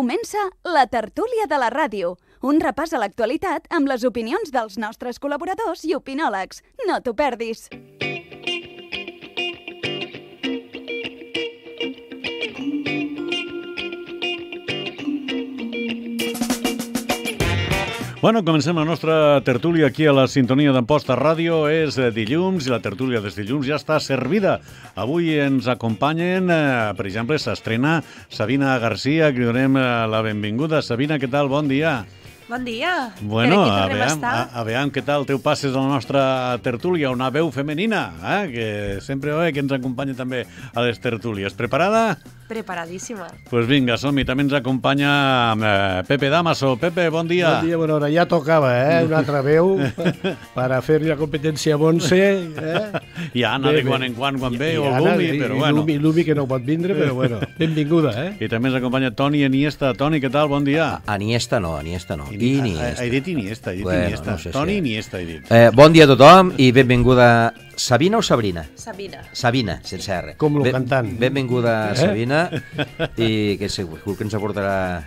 Comença la tertúlia de la ràdio, un repàs a l'actualitat amb les opinions dels nostres col·laboradors i opinòlegs. No t'ho perdis! Bueno, comencem la nostra tertúlia aquí a la sintonia d'Amposta Ràdio. És dilluns i la tertúlia des dilluns ja està servida. Avui ens acompanyen, eh, per exemple, s'estrena Sabina Garcia, que donem eh, la benvinguda. Sabina, què tal? Bon dia. Bon dia. Bueno, a veure, a, a veure què tal teu passes a la nostra tertúlia, una veu femenina, eh? que sempre ve eh, que ens acompanya també a les tertúlies. Preparada? Preparada? Preparadíssima. Pues vinga, som-hi. També ens acompanya eh, Pepe Damaso. Pepe, bon dia. Bon dia, bona hora. Ja tocava, eh? Una altra veu per, a fer la competència a Bonse. Eh? I Anna, bé, de quan en quan, quan ve, o l'Umi, però i, bueno. Lumi, l'Umi, que no pot vindre, però bueno, benvinguda, eh? I també ens acompanya Toni Aniesta. Toni, què tal? Bon dia. Aniesta no, Aniesta no. Iniesta. He dit Iniesta, he dit Iniesta. no sé Toni Iniesta, he dit. Eh, bon dia a tothom i benvinguda Sabina o Sabrina? Sabina. Sabina, sense R. Com el cantant. Benvinguda, eh? Sabina, i que segur que ens aportarà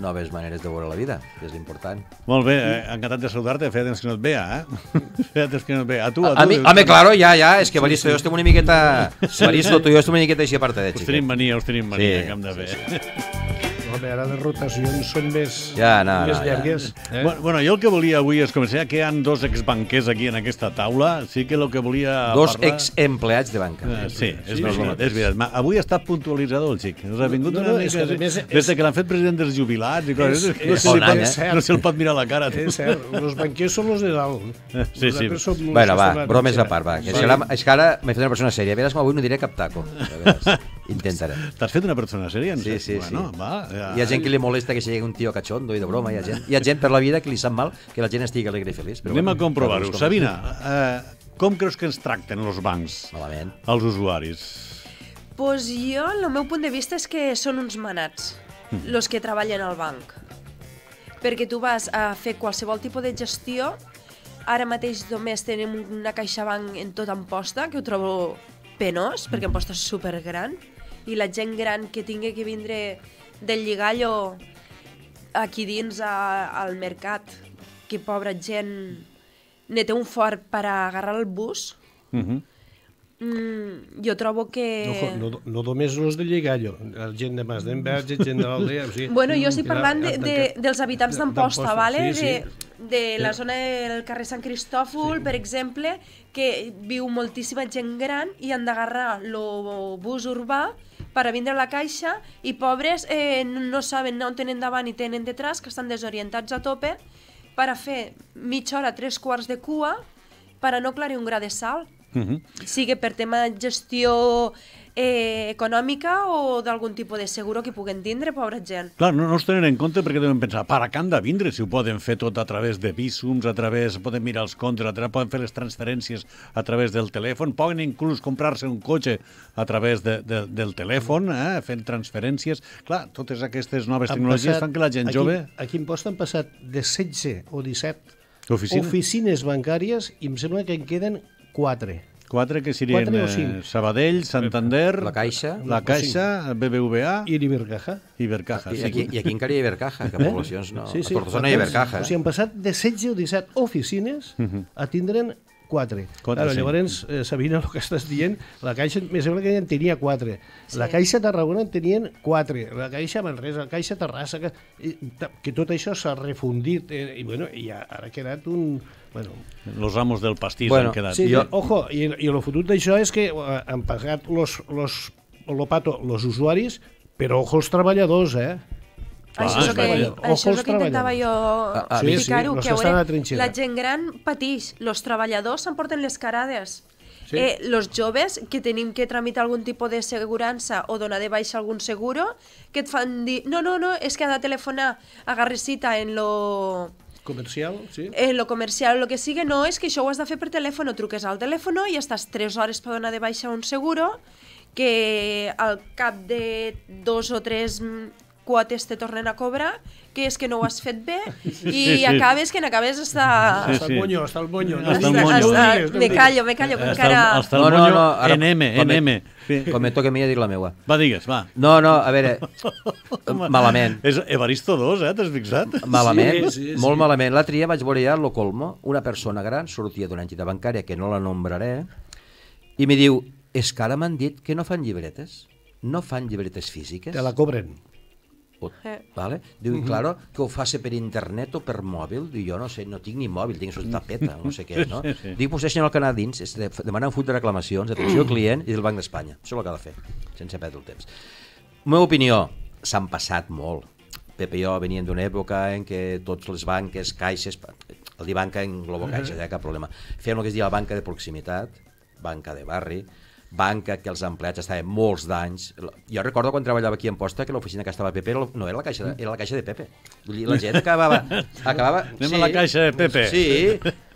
noves maneres de veure la vida, que és important. Molt bé, eh? encantat de saludar-te, feia temps que no et veia, eh? Feia temps que no et veia. A tu, a, a tu. A mi, home, claro, ja, ja, és que Baristo, sí, sí. jo estem una miqueta... Sí. Baristo, tu i jo estem una miqueta així a part de Us tenim mania, us tenim mania, sí, que hem de fer. Sí, sí home, ara les rotacions són més, ja, no, més no, llargues. Ja. Eh? Bueno, bueno, jo el que volia avui és començar que hi ha dos exbanquers aquí en aquesta taula, sí que el que volia Dos parlar... ex de banca. Eh, sí, és, sí, no, sí, és veritat. Avui ha estat puntualitzador el xic. Ens ha vingut no, no, una mica... Que, més, des que l'han fet president dels jubilats i coses. És, és, no, sé si any, pot, eh? no se'l pot mirar la cara. Tu. És cert, els banquers són els de dalt. Eh, sí, sí. Bueno, va, bromes a part, va. Que és que ara m'he fet una persona sèria. A com avui no diré cap taco. Intentaré. T'has fet una persona sèria? Sí, sí, bueno, sí. Va, ja. Hi ha gent que li molesta que sigui un tio cachondo i de broma. Hi ha, gent, hi ha gent per la vida que li sap mal que la gent estigui alegre i feliç. Però Anem bueno, a comprovar-ho. Sabina, eh, com creus que ens tracten els bancs? Malament. Els usuaris? Pues jo, el meu punt de vista és que són uns manats, mm. los que treballen al banc. Perquè tu vas a fer qualsevol tipus de gestió ara mateix només tenim una CaixaBank en tota emposta, que ho trobo penós, perquè posta és supergran, i la gent gran que tingui que vindre del lligallo aquí dins a, al mercat, que pobra gent ne té un fort per agarrar el bus, uh mhm. -huh. Mm, jo trobo que... No, no, no només els de Lligallo, la gent de Mas d'Enverge, gent de l'Aldea... O sigui, bueno, jo estic parlant de, de, dels habitants d'Amposta, vale? Sí, sí. De, de la zona del carrer Sant Cristòfol, sí. per exemple, que viu moltíssima gent gran i han d'agarrar el bus urbà per a vindre a la caixa i pobres eh, no saben on tenen davant i tenen detrás, que estan desorientats a tope, per a fer mitja hora, tres quarts de cua, per a no aclarir un gra de sal. Uh mhm. -huh. Sigue per tema gestió eh, econòmica o d'algun tipus de seguro que puguen tindre, pobra gent. Clar, no, no us tenen en compte perquè deuen pensar, per a què han de vindre si ho poden fer tot a través de visums, a través, poden mirar els comptes, a través, poden fer les transferències a través del telèfon, poden inclús comprar-se un cotxe a través de, de, del telèfon, eh, fent transferències. Clar, totes aquestes noves han tecnologies passat, fan que la gent aquí, jove... Aquí quin post han passat de 16 o 17 Oficina. oficines bancàries i em sembla que en queden 4 Quatre que serien eh, Sabadell, Santander, La Caixa, la Caixa BBVA i Ibercaja. Ibercaja, sí. I aquí, i aquí encara hi ha Ibercaja, que eh? poblacions no. Sí, sí. A Tortosona no hi ha doncs, Ibercaja. O doncs, eh? sigui, han passat de 16 o 17 oficines mhm. a tindre'n 4. 4 claro, sí. Llavors, eh, Sabina, el que estàs dient, la Caixa, més sembla que en tenia 4. Sí. La Caixa Tarragona en tenien 4. La Caixa Manresa, la Caixa Terrassa, que, que tot això s'ha refundit. Eh, I, bueno, i ha, ara ha quedat un, Bueno, los amos del pastís bueno, han quedat. Sí, jo... ojo, i, i el fotut d'això és que eh, han pagat los, los, lo pato, los usuaris, però ojo els treballadors, eh? Ah, això, és que, això és el que intentava jo ah, ah, explicar-ho, sí, que, que la, la gent gran patix, els treballadors s'emporten les carades. Sí. Eh, los joves que tenim que tramitar algun tipus de segurança o donar de baixa algun seguro, que et fan dir, no, no, no, és que ha de telefonar a Garrisita en lo Comercial, sí. Eh, lo comercial, lo que sigue, no, és que això ho has de fer per telèfon, truques al telèfon i estàs 3 hores per donar de baixa un seguro que al cap de dos o tres quotes te tornen a cobrar, que és que no ho has fet bé, i sí, sí. acabes que n'acabes Hasta Sí, sí. Està el moño, hasta el hasta el moño. Hasta, hasta, me callo, me callo, que encara... Hasta el, no, no, no, ara, en M. Com em toca a mi a dir la meua. Va, digues, va. No, no, a veure, malament. És Evaristo 2, eh, t'has fixat? Malament, sí, sí, sí. molt malament. La tria vaig veure ja a Locolmo, una persona gran sortia d'una entitat bancària que no la nombraré, i me diu, és es que ara m'han dit que no fan llibretes. No fan llibretes físiques. Te la cobren. Pot, eh. vale? Diu, mm -hmm. claro, que ho faci per internet o per mòbil. Diu, jo no sé, no tinc ni mòbil, tinc una tapeta, mm. no sé què. No? sí, sí. Dic, posessin el canal dins, és de, demanar un full de reclamacions, atenció al client i del Banc d'Espanya. Això és el que ha de fer, sense perdre el temps. Meva opinió, s'han passat molt. Pepe i jo venien d'una època en què tots les banques, caixes, el dir banca en Globo mhm. Caixa, uh eh, cap problema. feien el que es diu la banca de proximitat, banca de barri, banca, que els empleats estaven molts d'anys. Jo recordo quan treballava aquí en Posta que l'oficina que estava Pepe no era la caixa, de, era la caixa de Pepe. La gent acabava... acabava Anem sí, a la caixa de Pepe. Sí,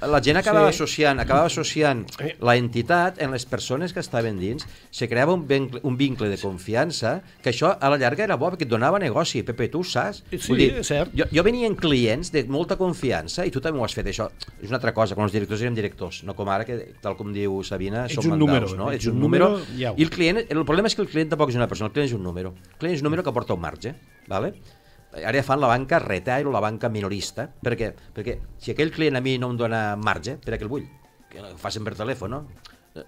la gent acabava sí. associant, acabava associant la entitat en les persones que estaven dins, se creava un vincle, un vincle de confiança, que això a la llarga era bo, perquè et donava negoci. Pepe, tu saps? Sí, Vull dir, cert. Jo, jo venia en clients de molta confiança, i tu també ho has fet, això. És una altra cosa, quan els directors érem directors, no com ara, que tal com diu Sabina, ets som un número, no? Ets, ets un, un número, número i el client, el problema és que el client tampoc és una persona, el client és un número. El client és un número que porta un marge, vale? ara fan la banca retail o la banca minorista, perquè, perquè si aquell client a mi no em dona marge, per a què el vull? Que ho facin per telèfon, no?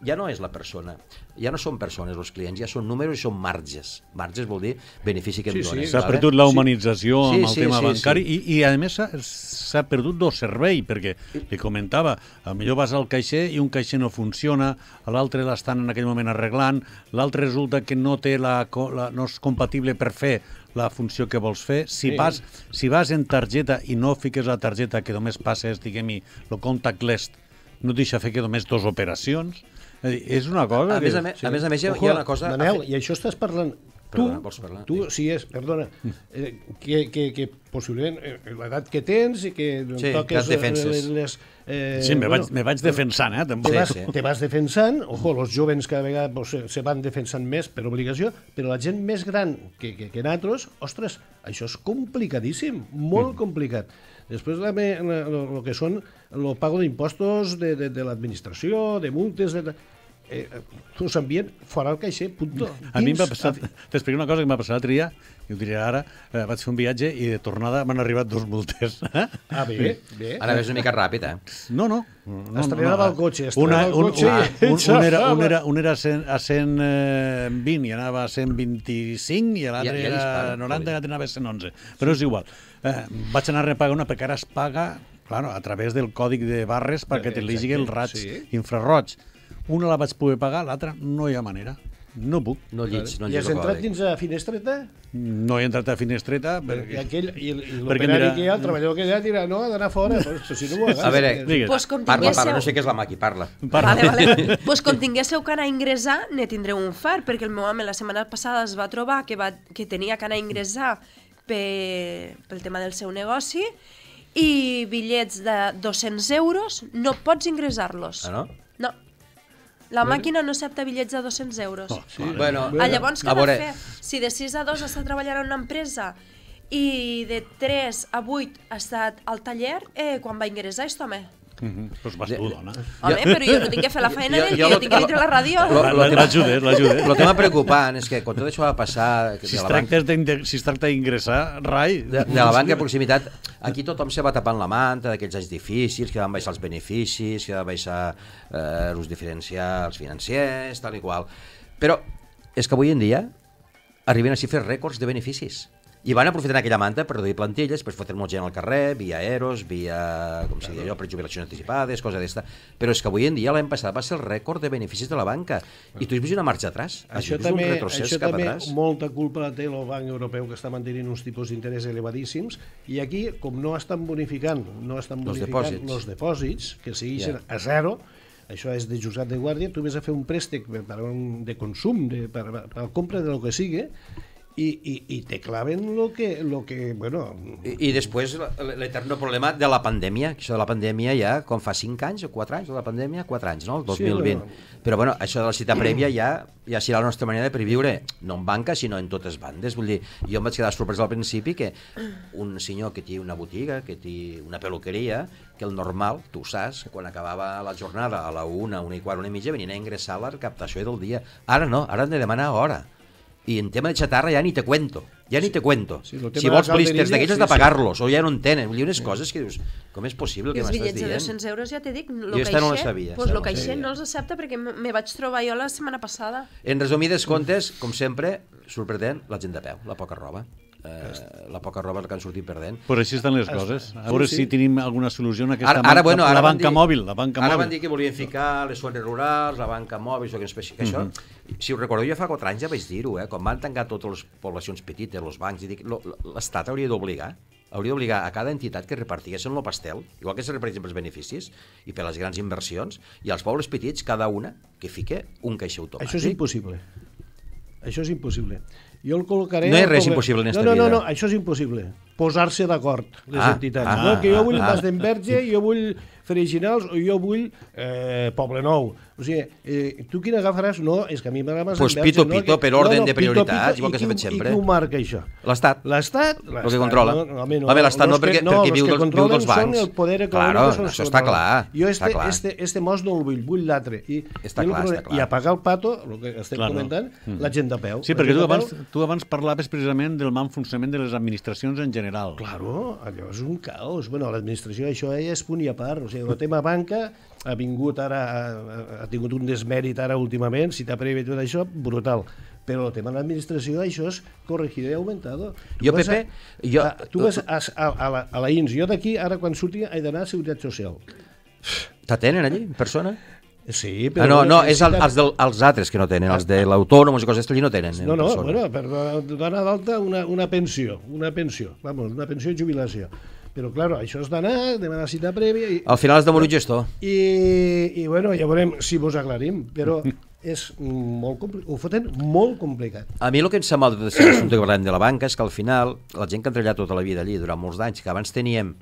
Ja no és la persona, ja no són persones els clients, ja són números i són marges. Marges vol dir benefici que sí, em dones. s'ha sí. perdut la humanització sí. amb sí, el sí, tema sí, bancari sí. I, i a més s'ha perdut el servei, perquè li comentava, a millor vas al caixer i un caixer no funciona, l'altre l'estan en aquell moment arreglant, l'altre resulta que no, té la, la, no és compatible per fer la funció que vols fer. Si, sí. vas, si vas en targeta i no fiques la targeta que només passes, diguem-hi, el contactless no deixa fer que només dues operacions. És una cosa... A, que... més, a, més, sí. a més a més, hi ha, una cosa... Manel, i això estàs parlant... Perdona, tu, vols parlar? Tu, sí, és, perdona, eh, que, que, que possiblement eh, l'edat que tens i que sí, toques defenses. les, les, Eh, sí, me, bueno, vaig, me vaig defensant, eh? Tampoc. Te, vas, te vas defensant, ojo, els jovens cada vegada pues, se van defensant més per obligació, però la gent més gran que, que, que nosaltres, ostres, això és complicadíssim, molt mm. complicat. Després la, el que són el pago d'impostos de, de, de l'administració, de multes, de, eh, t'ho envien fora el caixer, punto. A mi m'ha passat, t'explico una cosa que m'ha passat l'altre dia, i ho diré ara, eh, vaig fer un viatge i de tornada m'han arribat dos multes. Ah, bé, bé. Ara ves una mica ràpid, eh? No, no. Mm, no, no eh, el cotxe, estrenava el cotxe un, i... Un, un, era, un, era, un era a, 100, a 120 i anava a 125 i l'altre era a 90 i l'altre anava a 111. Però és igual. Eh, vaig anar a pagar una perquè ara es paga claro, a través del còdic de barres perquè eh, te ligui els rats sí. infraroig. Una la vaig poder pagar, l'altra no hi ha manera. No puc. No llits, no I has entrat dins la finestreta? No he entrat a finestreta perquè... I, aquell, i, perquè l'operari mira... que hi ha, el treballador que hi ha, dirà, no, ha d'anar fora. Però, si no ho a veure, pues tinguésseu... parla, parla, no sé què és la maqui, parla. parla. Vale, vale. pues quan tinguéssiu que anar a ingressar, ne tindreu un far, perquè el meu home la setmana passada es va trobar que, va, que tenia que anar a ingressar per, pel tema del seu negoci i bitllets de 200 euros no pots ingressar-los. Ah, no? La màquina no accepta bitllets de 200 euros. Oh, sí? vale. bueno, a llavors, què has fer? Si de 6 a 2 està treballant en una empresa i de 3 a 8 ha estat al taller, eh, quan va ingressar, això també? Mm -hmm. Pues vas tu, dona. Home, però jo no tinc que fer la feina ja, jo, jo tinc que a la ràdio. L'ajudes, l'ajudes. El que m'ha preocupant és que quan tot això va passar... Si es, banca, banca, si es tracta d'ingressar, rai... De, de la banca de proximitat, aquí tothom se va tapant la manta d'aquells anys difícils, que van baixar els beneficis, que van baixar eh, els diferencials financers, tal i qual. Però és que avui en dia arriben a xifres rècords de beneficis. I van aprofitant aquella manta per reduir plantilles, per fotre molt gent al carrer, via Eros, via, com si diria jo, per jubilacions anticipades, cosa d'esta. Però és que avui en dia l'any passat va ser el rècord de beneficis de la banca. I tu has vist una marxa atrás? Això també, un retrocés això cap també atrás? molta culpa la té el Banc Europeu que està mantenint uns tipus d'interès elevadíssims i aquí, com no estan bonificant, no estan bonificant els depòsits, los depòsits que siguin yeah. a zero, això és de Josep de Guàrdia, tu vés a fer un préstec per, per un, de consum, de, per, per, per la compra de lo que sigui, i, i, i te claven lo que, lo que bueno... I, i després l'eterno problema de la pandèmia, que això de la pandèmia ja, com fa 5 anys o 4 anys de la pandèmia, 4 anys, no?, el 2020. Sí, però... però bueno, això de la cita prèvia ja ja serà la nostra manera de previure, no en banca, sinó en totes bandes. Vull dir, jo em vaig quedar sorprès al principi que un senyor que té una botiga, que té una peluqueria, que el normal, tu saps, quan acabava la jornada a la una, una i quart, una i mitja, venien a ingressar a la recaptació del dia. Ara no, ara han de demanar hora. I en tema de xatarra ja ni te cuento. Ja ni te cuento. Sí, si vols blisters d'aquells has de pagar-los, sí, sí. o ja no en tenen. Hi ha unes sí. coses que dius, com és possible que m'estàs dient? Els bitllets de 200 euros, ja t'he dit, lo caixer, no sabia, pues lo caixer no els accepta perquè me vaig trobar jo la setmana passada. En resumides comptes, com sempre, sorprenent la gent de peu, la poca roba eh, la poca roba que han sortit perdent. Però així estan les coses. Ah, a veure sí, si tenim alguna solució en aquesta ara, ara, banca, bueno, ara la banca dir, mòbil. La banca ara mòbil. van dir que volien ficar les zones rurals, la banca mòbil, o que ens que això... Mm -hmm. Si us recordo, jo fa 4 anys ja vaig dir-ho, eh? quan van tancar totes les poblacions petites, els bancs, i dic, l'Estat hauria d'obligar hauria d'obligar a cada entitat que repartiguessin el pastel, igual que se reparteixen pels beneficis i per les grans inversions, i als pobles petits, cada una, que fique un caixer automàtic. Això és impossible. Això és impossible. Jo el col·locaré... No hi ha res impossible en aquesta no, no, no, No, això és impossible. Posar-se d'acord, les ah, entitats. Ah, no? Que jo vull ah, Mas ah. d'Enverge, jo vull Freixinals o jo vull eh, Poble Nou. O sigui, eh, tu quin agafaràs? No, és que a mi m'agrada... més... Pues pito, pito, no, que... per ordre no, no, de prioritats, igual que s'ha fet sempre. I qui ho eh? marca, això? L'Estat. L'Estat? El que controla. No, home, no, l'Estat no, perquè, no, perquè viu, dels, viu dels bancs. Són el poder econòmic. Claro, això està clar. Jo este, clar. este, este mos no el vull, vull l'altre. I, està clar, està clar. I a pagar el pato, el que estem clar, comentant, no. Mm. la gent de peu. Sí, perquè tu abans, tu abans parlaves precisament del mal funcionament de les administracions en general. Claro, allò és un caos. Bueno, l'administració això és punt i a part. O sigui, doncs el tema banca ha vingut ara, ha, ha tingut un desmèrit ara últimament, si t'aprevi tot això, brutal però el tema de l'administració, això és corregido i augmentat. Tu jo, Pepe... A, jo... A, tu vas a, a, a, la, a la INS, jo d'aquí, ara quan surti, he d'anar a Seguretat Social. T'atenen allí, en persona? Sí, ah, però... Ah, no, no, és el, els, del, els altres que no tenen, els de l'autònom i coses d'aquestes allí no tenen. Eh, no, no, persona. bueno, per donar d'alta una, una pensió, una pensió, vamos, una pensió de jubilació. Però, claro, això és d'anar, demanar cita prèvia... I, Al final has de morir gestor. I, I, bueno, ja veurem si vos aclarim, però és molt ho foten molt complicat. A mi el que em sembla de l'assumpte que parlem de la banca és que al final la gent que ha treballat tota la vida allí durant molts anys, que abans teníem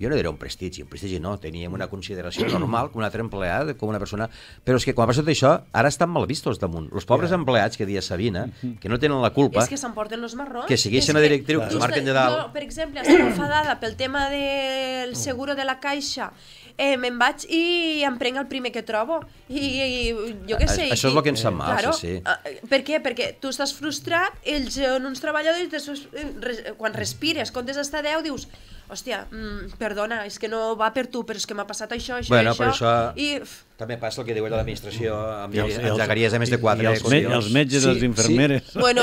jo no era un prestigi, un prestigi no, teníem una mm. consideració normal com un altre empleat, com una persona... Però és que quan ha passat això, ara estan mal vistos damunt. Els pobres yeah. empleats que dia Sabina, mm-hmm. que no tenen la culpa... És que s'emporten els marrons. Que segueixen a directriu, que, que marquen de dalt... Jo, per exemple, estic enfadada pel tema del seguro de la caixa, eh, me'n vaig i em prenc el primer que trobo. I, i, jo què sé. això és el que ens sap mal, claro, sí, sí. Eh, per què? Perquè tu estàs frustrat, ells són uns treballadors, i eh, quan respires, comptes a 10, dius hòstia, mm, perdona, és que no va per tu, però és que m'ha passat això, això, bueno, això... això I... També passa el que diuen de l'administració amb I els, els, els de més de 4. I, i els, me, els metges, sí, els infermeres... Sí. Bueno,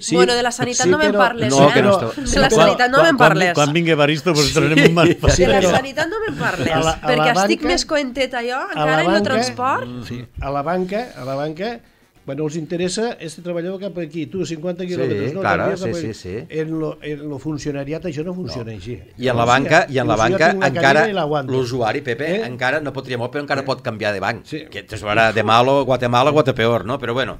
sí, bueno, de la sanitat sí, no me'n parles, no, eh? Que no, de la sanitat no me'n parles. Quan, quan vingui Baristo, pues sí. un mal sí, De la sanitat no me'n parles, a la, a perquè banca, estic més coenteta jo, encara banca, en el transport. Mm. Sí. A la banca, a la banca, Bueno, els interessa este treballador cap aquí, tu, 50 quilòmetres, sí, no? Clar, sí, sí, sí. En lo, en lo funcionariat això no funciona no. així. I en la banca, i en la banca encara l'usuari, Pepe, eh? encara no pot triar molt, però encara eh? pot canviar de banc. Sí. Que t'ho de malo, Guatemala, Guatepeor, no? Però bueno,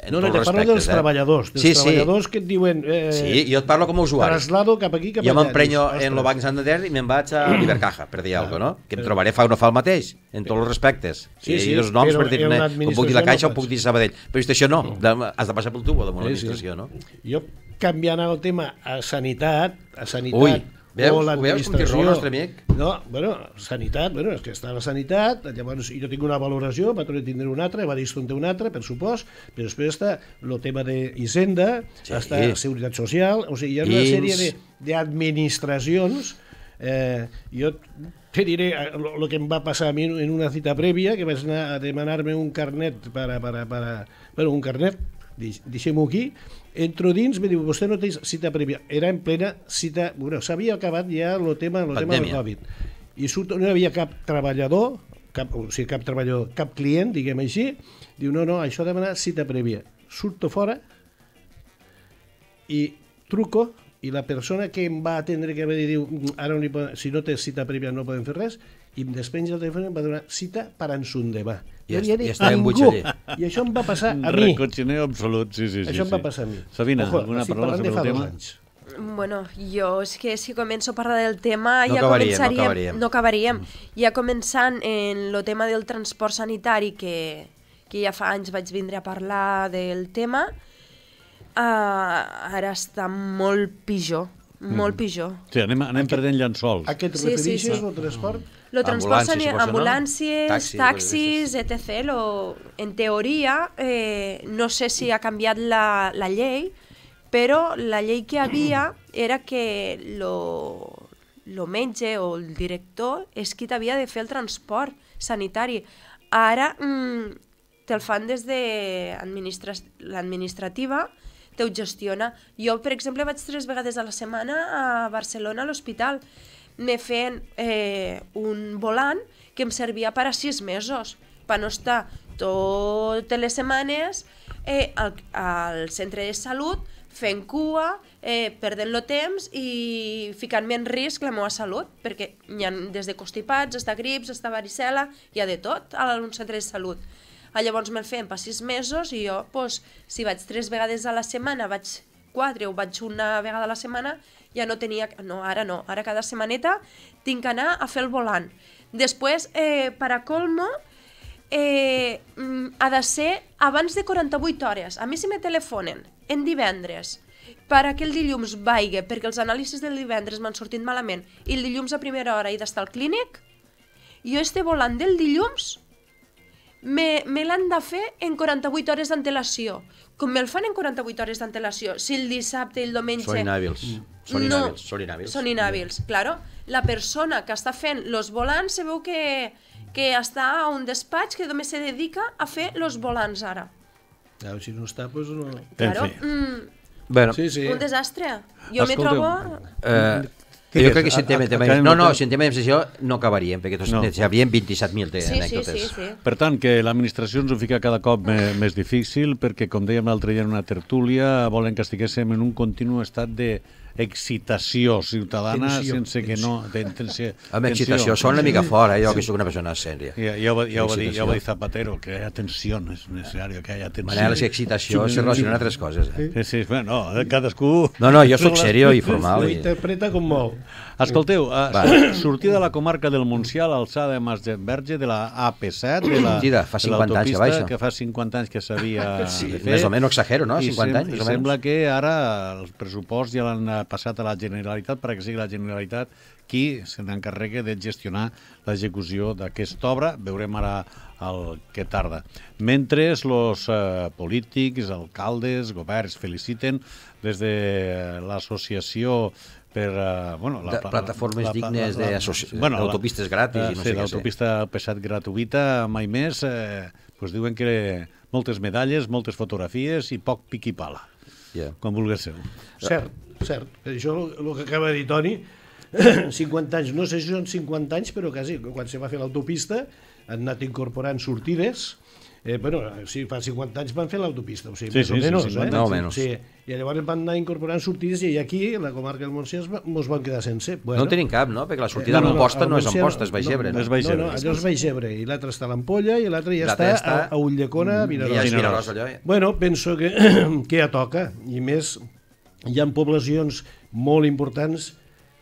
en eh, no, no, te parlo dels eh? treballadors, dels sí, treballadors que et diuen... Eh, sí, jo et parlo com a usuari. Traslado cap aquí, cap allà. Jo m'emprenyo en el Banc Santander i me'n vaig a Ibercaja, per dir ah, alguna cosa, no? Que em eh. trobaré fa o no fa el mateix, en tots els respectes. Sí, sí, I els noms, per dir-ne, com puc dir la Caixa no o puc dir Sabadell. Però això no, mm. has de passar pel tubo damunt sí, l'administració, sí. no? Jo, canviant el tema a sanitat, a sanitat, Ui Veus? O Ho veus com nostre amic? No, bueno, sanitat, bueno, és que està la sanitat, llavors jo tinc una valoració, va a tindre una altra, va dir que té una altra, per supost, però després està el tema d'Hisenda, sí. està la Seguretat Social, o sigui, hi ha una Ins... sèrie d'administracions Eh, jo te diré el eh, que em va passar a mi en una cita prèvia, que vaig anar a demanar-me un carnet para, para, para, bueno, un carnet deixem-ho aquí, entro dins, me diu, vostè no té cita prèvia. Era en plena cita, bueno, s'havia acabat ja el tema, lo tema del Covid. I surt, no hi havia cap treballador, cap, o sigui, cap treballador, cap client, diguem així, diu, no, no, això demana cita prèvia. Surto fora i truco i la persona que em va atendre que va dir, diu, mm, ara no hi poden, si no té cita prèvia no podem fer res, i després el telèfon em va donar cita per ensondemar. I, no hi I, i i, en I això em va passar a mi. Recotxineu absolut, sí, sí, sí. Això sí. em va passar a mi. Sabina, Ojo, alguna paraula sobre el tema? Anys. Bueno, jo és que si començo a parlar del tema no ja acabaríem, començaríem... No acabaríem. No acabaríem. Ja començant en el tema del transport sanitari, que, que ja fa anys vaig vindre a parlar del tema, uh, ara està molt pitjor mm. molt pitjor. Sí, anem, anem aquest, perdent llençols. A què et sí, refereixes, sí, sí. el transport? El transport són ambulàncies, no? taxis, taxis etc. Lo, en teoria, eh, no sé si ha canviat la, la llei, però la llei que havia era que lo, lo metge o el director és qui t'havia de fer el transport sanitari. Ara mm, te'l fan des de l'administrativa, administra te ho gestiona. Jo, per exemple, vaig tres vegades a la setmana a Barcelona, a l'hospital, me fent eh, un volant que em servia per a sis mesos, per no estar totes les setmanes eh, al, al centre de salut fent cua, eh, perdent el temps i ficant-me en risc la meva salut, perquè hi ha des de constipats, està grips, està varicela, hi ha de tot a un centre de salut. Ah, llavors me'l feien per sis mesos i jo, doncs, si vaig tres vegades a la setmana, vaig quatre o vaig una vegada a la setmana, ja no tenia... No, ara no. Ara cada setmaneta tinc que anar a fer el volant. Després, eh, per a colmo, eh, mm, ha de ser abans de 48 hores. A mi si me telefonen en divendres per que el dilluns vaiga, perquè els anàlisis del divendres m'han sortit malament, i el dilluns a primera hora he d'estar al clínic, jo este volant del dilluns me, me l'han de fer en 48 hores d'antelació. Com me'l fan en 48 hores d'antelació? Si el dissabte, i el diumenge... Són inhàbils. Són inhàbils. són inhàbils. Són inhàbils, claro. La persona que està fent los volants se veu que, que està a un despatx que només se dedica a fer los volants ara. Claro, si no està, pues no... Claro, mm, bueno, sí, sí. un desastre. Jo me trobo... Eh, què jo crec que si en tema, tema, no, no, si en tema d'obsessió no acabaríem, perquè tots no. sabríem 27.000 sí, anècdotes. Sí, sí, sí. Per tant, que l'administració ens ho fica cada cop més, més difícil, perquè, com dèiem l'altre dia en una tertúlia, volen que estiguéssim en un continu estat de, excitació ciutadana tensió, sense que no... Ten, tensió, Home, excitació sona una mica fora, eh, jo sí. que sóc una persona sèria. Ja, ja, ho, ja, va dir, ja va dir Zapatero, que hi ha tensió, és necessari que hi ha tensió. Manel, si excitació sí, se relaciona altres coses. Eh? Sí, sí, bueno, no, eh, cadascú... No, no, jo sóc sèrio i formal. Ho interpreta com vol. Escolteu, a, eh, vale. sortida de la comarca del Montsià, l'alçada de Mas de Verge, de la AP7, de la, Tira, fa 50 anys baixa. que fa 50 anys que s'havia sí, de fer. Més o menys, exagero, no? 50 sem anys, més o menys. sembla que ara els pressupost ja l'han eh, passat a la Generalitat perquè sigui la Generalitat qui se n'encarrega de gestionar l'execució d'aquesta obra. Veurem ara el que tarda. Mentre els eh, polítics, alcaldes, governs feliciten des de l'associació per uh, bueno, la, de, plataformes la, dignes d'autopistes bueno, autopistes gratis uh, i no sí, sé l'autopista Pesat gratuïta mai més eh, pues diuen que moltes medalles, moltes fotografies i poc piqui pala yeah. com vulguéssiu. Cert, cert. Això el que acaba de dir Toni, 50 anys, no sé si són 50 anys, però quasi, quan se va fer l'autopista han anat incorporant sortides, eh, bueno, sí, fa 50 anys van fer l'autopista, o sigui, sí, més sí, o menys, sí, eh? menys. Sí, i llavors van anar incorporant sortides i aquí, la comarca del Montsià, ens van quedar sense. Bueno, no tenim cap, no? Perquè la eh, sortida eh, no, no, d'Amposta no, no és Amposta, és Baixebre. No, no, és Baixebre. No, no, allò és Baixebre, i l'altre està a l'Ampolla i l'altre ja està, està a, a a Vinaròs. Ja és Vinaròs, allò. Eh? Bueno, penso que, que ja toca, i més hi ha poblacions molt importants,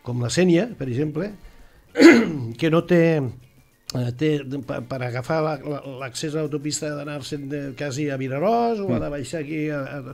com la Sènia, per exemple, que no té Eh, té, per, per agafar l'accés la, a l'autopista ha d'anar-se'n quasi a Vinaròs o ha de baixar aquí a, a,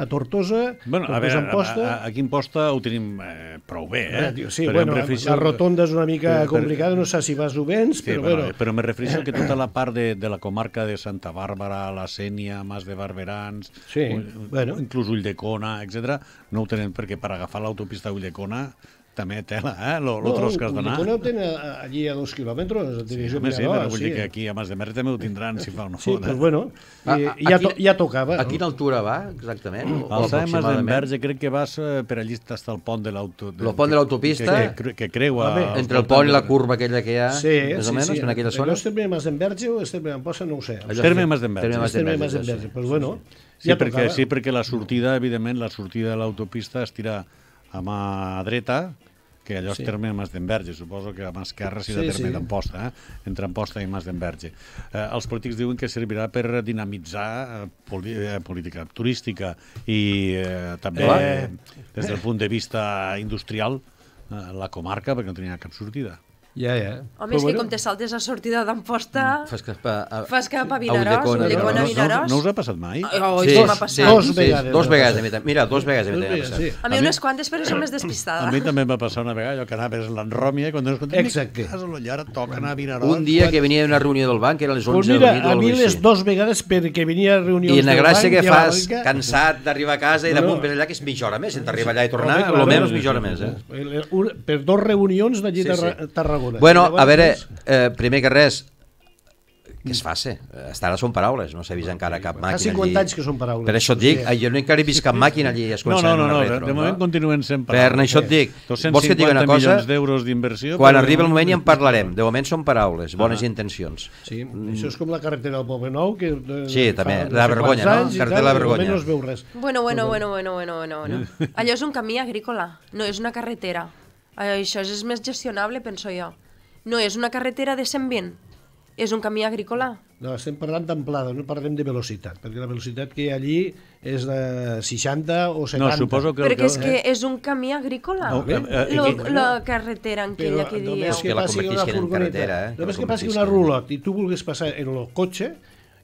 a Tortosa, bueno, a veure, A, a, aquí posta ho tenim eh, prou bé, eh? eh sí, però bueno, refereixo... la rotonda és una mica per, complicada, no sé si vas o vens, sí, però bueno... bueno. Però me refereixo que tota la part de, de la comarca de Santa Bàrbara, la Sènia, Mas de Barberans, sí, un, bueno. inclús Ulldecona, etc., no ho tenen perquè per agafar l'autopista Ulldecona també eh, tela, eh? Lo, lo no, tros que has d'anar. Unicona ho tenen allí a dos quilòmetres, de sí, sí, home, sí, però vull sí. dir que aquí a Mas de Merda també ho tindran si fa una foda. Sí, doncs bueno, ah, i, a, ah, a, ja, to, ja tocava. A quina altura va, exactament? Mm. El Sae Mas de Merge crec que vas eh, per allí fins al pont de l'autopista. El pont de l'autopista. Que, que, que creua... entre el pont i la curva aquella que hi ha, sí, més o menys, sí, sí. en aquella zona. Estem és terme Mas de Merge o és terme Posa, no ho sé. Terme Mas de Merge. Terme Mas de Merge, però bueno, Sí, ja perquè, sí, perquè la sortida, evidentment, la sortida de l'autopista es tira a mà dreta, que allò sí. terme terme Mas d'Enverge, suposo que a mà esquerra serà sí, terme sí. d'Emposta, eh? entre Amposta i Mas d'Enverge. Eh, els polítics diuen que servirà per dinamitzar eh, poli eh, política turística i eh, també eh, des del punt de vista industrial eh, la comarca, perquè no tenia cap sortida. Ja, ja. Home, més és que com te saltes a sortida d'Amposta... Mm. fas cap a, fas cap a Vinaròs, Ullecona, Vinaròs. No, no, us ha passat mai? Oh, sí, sí, Sí, dos, vegades, dos vegades. Dos vegades. Mira, dos vegades passat. Sí. A mi unes quantes, però som més despistada. A mi també em va passar una vegada, jo que anava a l'Enròmia, quan dius, exacte. Casa l'Ollar, toca anar a Vinaròs. Un dia que venia d'una reunió del banc, era les 11 pues mira, de la nit. A mi les dues vegades perquè venia a reunions I la gràcia que fas, cansat d'arribar a casa i de punt allà, que és mitja hora més, si t'arriba allà i tornar, almenys mitja hora més. Eh? Eh, per dues reunions d'allí a Tarragona rebuda. Bueno, a veure, eh, primer que res, que es faci. Estan són paraules, no s'ha vist encara cap màquina Fa 50 allí. anys que són paraules. Per això et dic, jo no encara he vist cap màquina allí. Es no, no, no, no, no, de moment no? continuen sent paraules. Per això et dic, vols que et digui una cosa? d'euros d'inversió. Quan però... arribi el moment ja en parlarem. De moment són paraules, ah. bones ah. intencions. Sí, això és com la carretera del Poble Nou, que... Eh, sí, també, no la vergonya, no? Carretera de la vergonya. No es veu res. Bueno, bueno, doncs bueno, bueno, bueno, bueno. Allò és un camí agrícola, no és una carretera. Això és més gestionable, penso jo. No és una carretera de 120, és un camí agrícola. No, estem parlant d'amplada, no parlem de velocitat, perquè la velocitat que hi ha allí és de 60 o 70. No, suposo que... Perquè és que és un camí agrícola, no, eh, eh, lo, la carretera en aquella que dieu. Només que, que passi una furgoneta, carretera, eh? només que passi una rulot i tu vulguis passar en el cotxe,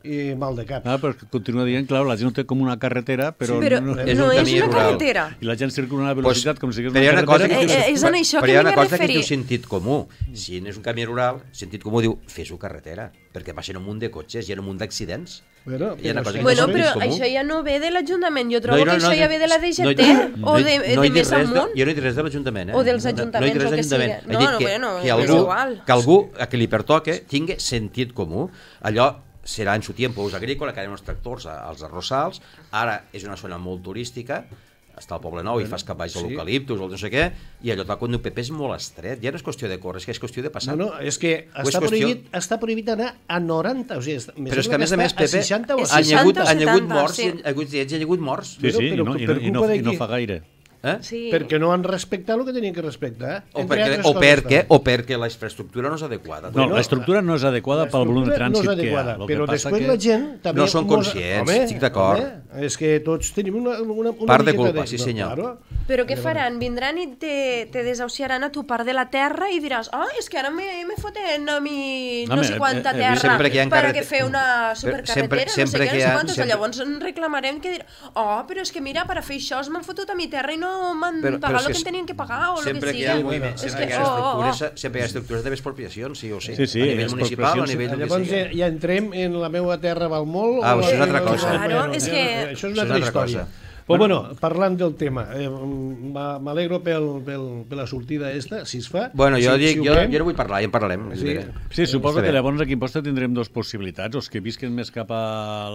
i mal de cap. Ah, però continua dient, clar, la gent ho té com una carretera, però... Sí, però no, no, és, no un és una rural. carretera. I la gent circula a una velocitat pues, com si fos una, una carretera. Cosa que, és en això que m'hi referia. Però hi ha una cosa que diu sentit comú. Si no és un camí rural, sentit comú diu, fes-ho carretera, perquè ser un munt de cotxes, hi ha un munt d'accidents. Bueno, però, una cosa que bueno, no però comú. això ja no ve de l'Ajuntament. Jo trobo no, no, no, que això ja ve de la DGT no, o de, no de més amunt. jo no he dit res de l'Ajuntament. Eh? O dels ajuntaments, no, no o que sigui. No, no, bueno, que algú, que algú a qui li pertoque tingui sentit comú. Allò serà en su tiempo us agrícola, que anem eh, els tractors als arrossals, ara és una zona molt turística, està al Poble Nou i fas cap baix sí. l'eucaliptus o no sé què, i allò del conduir PP és molt estret. Ja no és qüestió de córrer, és que és qüestió de passar. No, no, és que està, és prohibit, està prohibit anar a 90, o sigui, però és que a més a més, Pepe, a 60 o 60 han, llegut, han morts, sí. hi ha hagut morts. Sí, sí, però, i, no, i, no, i, no, i no fa gaire. Eh? Sí. Perquè no han respectat el que tenien que respectar. Eh? O, perquè, o, perquè, doncs. o perquè la infraestructura no és adequada. No, no l'estructura no és adequada pel volum de trànsit no és adequada, que hi ha. Però que després que la gent... També no són conscients, home, estic d'acord. És que tots tenim una, una, una part de culpa, sí senyor. claro. Però què faran? Vindran i te, te desahuciaran a tu part de la terra i diràs, ah, oh, és que ara me, me foten a mi no, no sé quanta eh, eh terra sempre que per carret... que fer una supercarretera, sempre, sempre no sé què, que ha... no sé quantes, sempre... llavors reclamarem que dirà, oh, però és que mira, per a fer això m'han fotut a mi terra i no m'han pagat el que, que tenien que pagar o el que sigui. Ha, bueno, és sempre que, que oh, oh, oh. sempre hi ha estructures de expropiació, sí o sí, sí, sí a nivell municipal, a nivell... Llavors ja entrem en la meva terra val molt... Ah, això és una altra cosa. Claro, és que això és una, altra història. Cosa. Però bueno, bueno parlant del tema, eh, m'alegro pel, pel, per la sortida esta, si es fa. Bueno, jo, si, dic, si jo, jo no vull parlar, ja en parlarem. Sí, sí suposo que llavors aquí en posta tindrem dues possibilitats, els que visquen més cap, a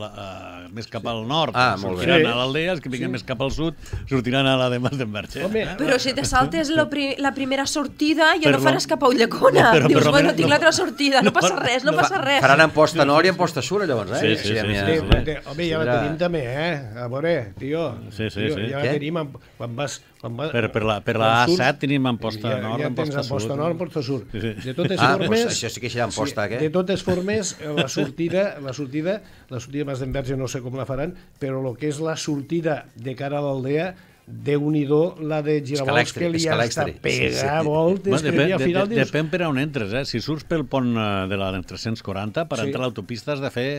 la, a, eh, més cap al nord, ah, sortiran sí. a l'Aldea, els que visquen sí. més cap al sud, sortiran a la de Mas d'en Home, eh? Però si te saltes la, pri la primera sortida, ja no faràs cap a Ullacona. No, però, Dius, però, bueno, tinc no, l'altra sortida, no, no passa res, no, no passa res. Faran en posta nord i en posta sud, llavors, eh? Sí, sí, sí. sí, sí, sí. Home, ja la tenim també, eh? A veure, tio, Sí, sí, sí. Ja Què? tenim, quan vas... Quan vas per, per, la, per la A7 surt, tenim Amposta ja, Nord, ja posta Sud. Amposta Nord, Amposta Sud. Sí, sí. De totes ah, formes... Pues això sí que és Amposta, sí, eh? De totes formes, eh, la sortida, la sortida, la sortida més d'Enverge no sé com la faran, però el que és la sortida de cara a l'aldea déu nhi la de Giravols que li ha estat pegar sí, sí. voltes bueno, depèn, final de, de, dius... depèn per on entres, eh? si surts pel pont eh, de la 340 per sí. entrar a l'autopista has de fer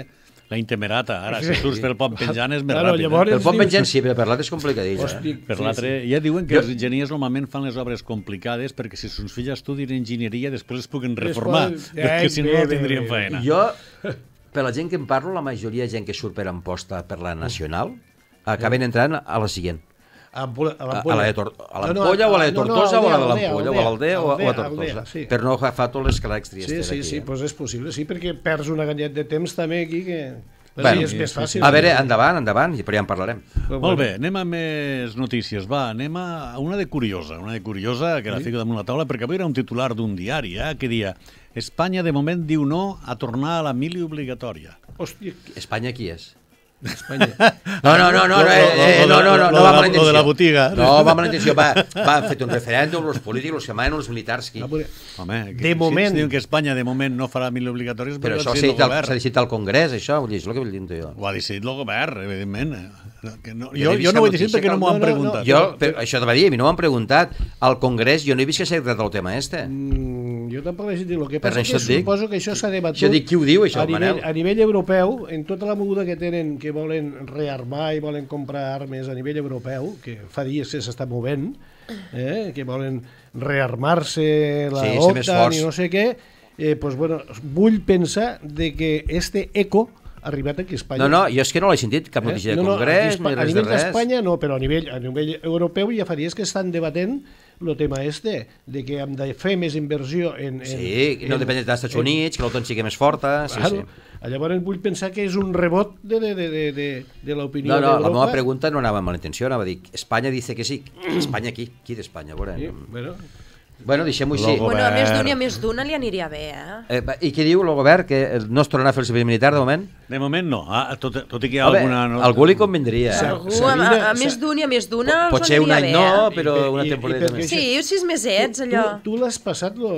la intemerata, ara, sí. si surts pel pont penjant és més claro, ràpid. eh? Pel pont penjant sí, però per l'altre és complicadís. Eh? Per l'altre, ja diuen que jo... els enginyers normalment fan les obres complicades perquè si sons fills estudien enginyeria després es puguen reformar, poden... perquè eh, si no, no tindrien faena. Jo, per la gent que em parlo, la majoria de gent que surt per Amposta per la Nacional, acaben entrant a la següent a l'ampolla o a la de Tortosa no, no, o a la de l'ampolla o a l'aldea o a Tortosa sí. per no agafar tot les caràcteries sí, sí, sí, doncs és possible, sí, perquè perds una ganyet de temps també aquí que... Però bueno, sí, és més fàcil. A veure, endavant, endavant, i per ja en parlarem. Molt bé, anem a més notícies. Va, anem a una de curiosa, una de curiosa que la sí? fico damunt la taula, perquè avui era un titular d'un diari, eh, que dia Espanya de moment diu no a tornar a la mili obligatòria. Hòstia. Espanya qui és? Espanya. No, no, no, no, no, eh, eh, no, no, no, no va amb la intenció. de la botiga. No, va amb la intenció, va, va han fet un referèndum, els polítics, els que els militars. Qui... Home, que, de moment... Si, diuen que Espanya de moment no farà mil obligatoris, però, però això s'ha decidit, decidit al Congrés, això, vull dir, és el que vull dir jo. Ho ha decidit el govern, evidentment. Que no, jo, jo no ho he decidit perquè no m'ho han preguntat. Jo, però, això te va dir, a mi no m'ho han preguntat. Al Congrés jo no he vist que s'ha tractat el tema este. Mm, jo tampoc vaig dir. El que passa que dic, suposo que això s'ha debatut... Jo dic, qui ho diu, això, a nivell, Manel? A nivell europeu, en tota la moguda que tenen, que volen rearmar i volen comprar armes a nivell europeu, que fa dies que s'està movent, eh, que volen rearmar-se la sí, OTAN i no sé què, eh, pues, bueno, vull pensar de que este eco arribat aquí a Espanya. No, no, jo és que no l'he sentit cap eh? notícia eh? de no, no, no, ni res de res. A nivell d'Espanya no, però a nivell, a nivell europeu ja fa dies que estan debatent el tema este, de que hem de fer més inversió en... en sí, que no depèn dels Estats en, Units, que l'OTAN sigui més forta... Sí, claro. sí. Llavors vull pensar que és un rebot de, de, de, de, de, de l'opinió d'Europa. No, no, la meva pregunta no anava amb mala intenció, anava a dir, Espanya dice que sí, Espanya aquí, qui d'Espanya? Sí, bueno, Bueno, deixem-ho així. Bueno, a més d'una, a més d'una li aniria bé, eh? eh? I què diu el govern? Que no es tornarà a fer el servei militar, de moment? De moment no, ah, tot, tot i que hi ha a alguna... No... Algú li convendria. Eh? Algú, a, a, a més d'una a més d'una Pot Potser un any bé, no, eh? però I, una temporada i, i, i, més. Sí, uns sis mesets, allò. Tu, tu l'has passat, lo...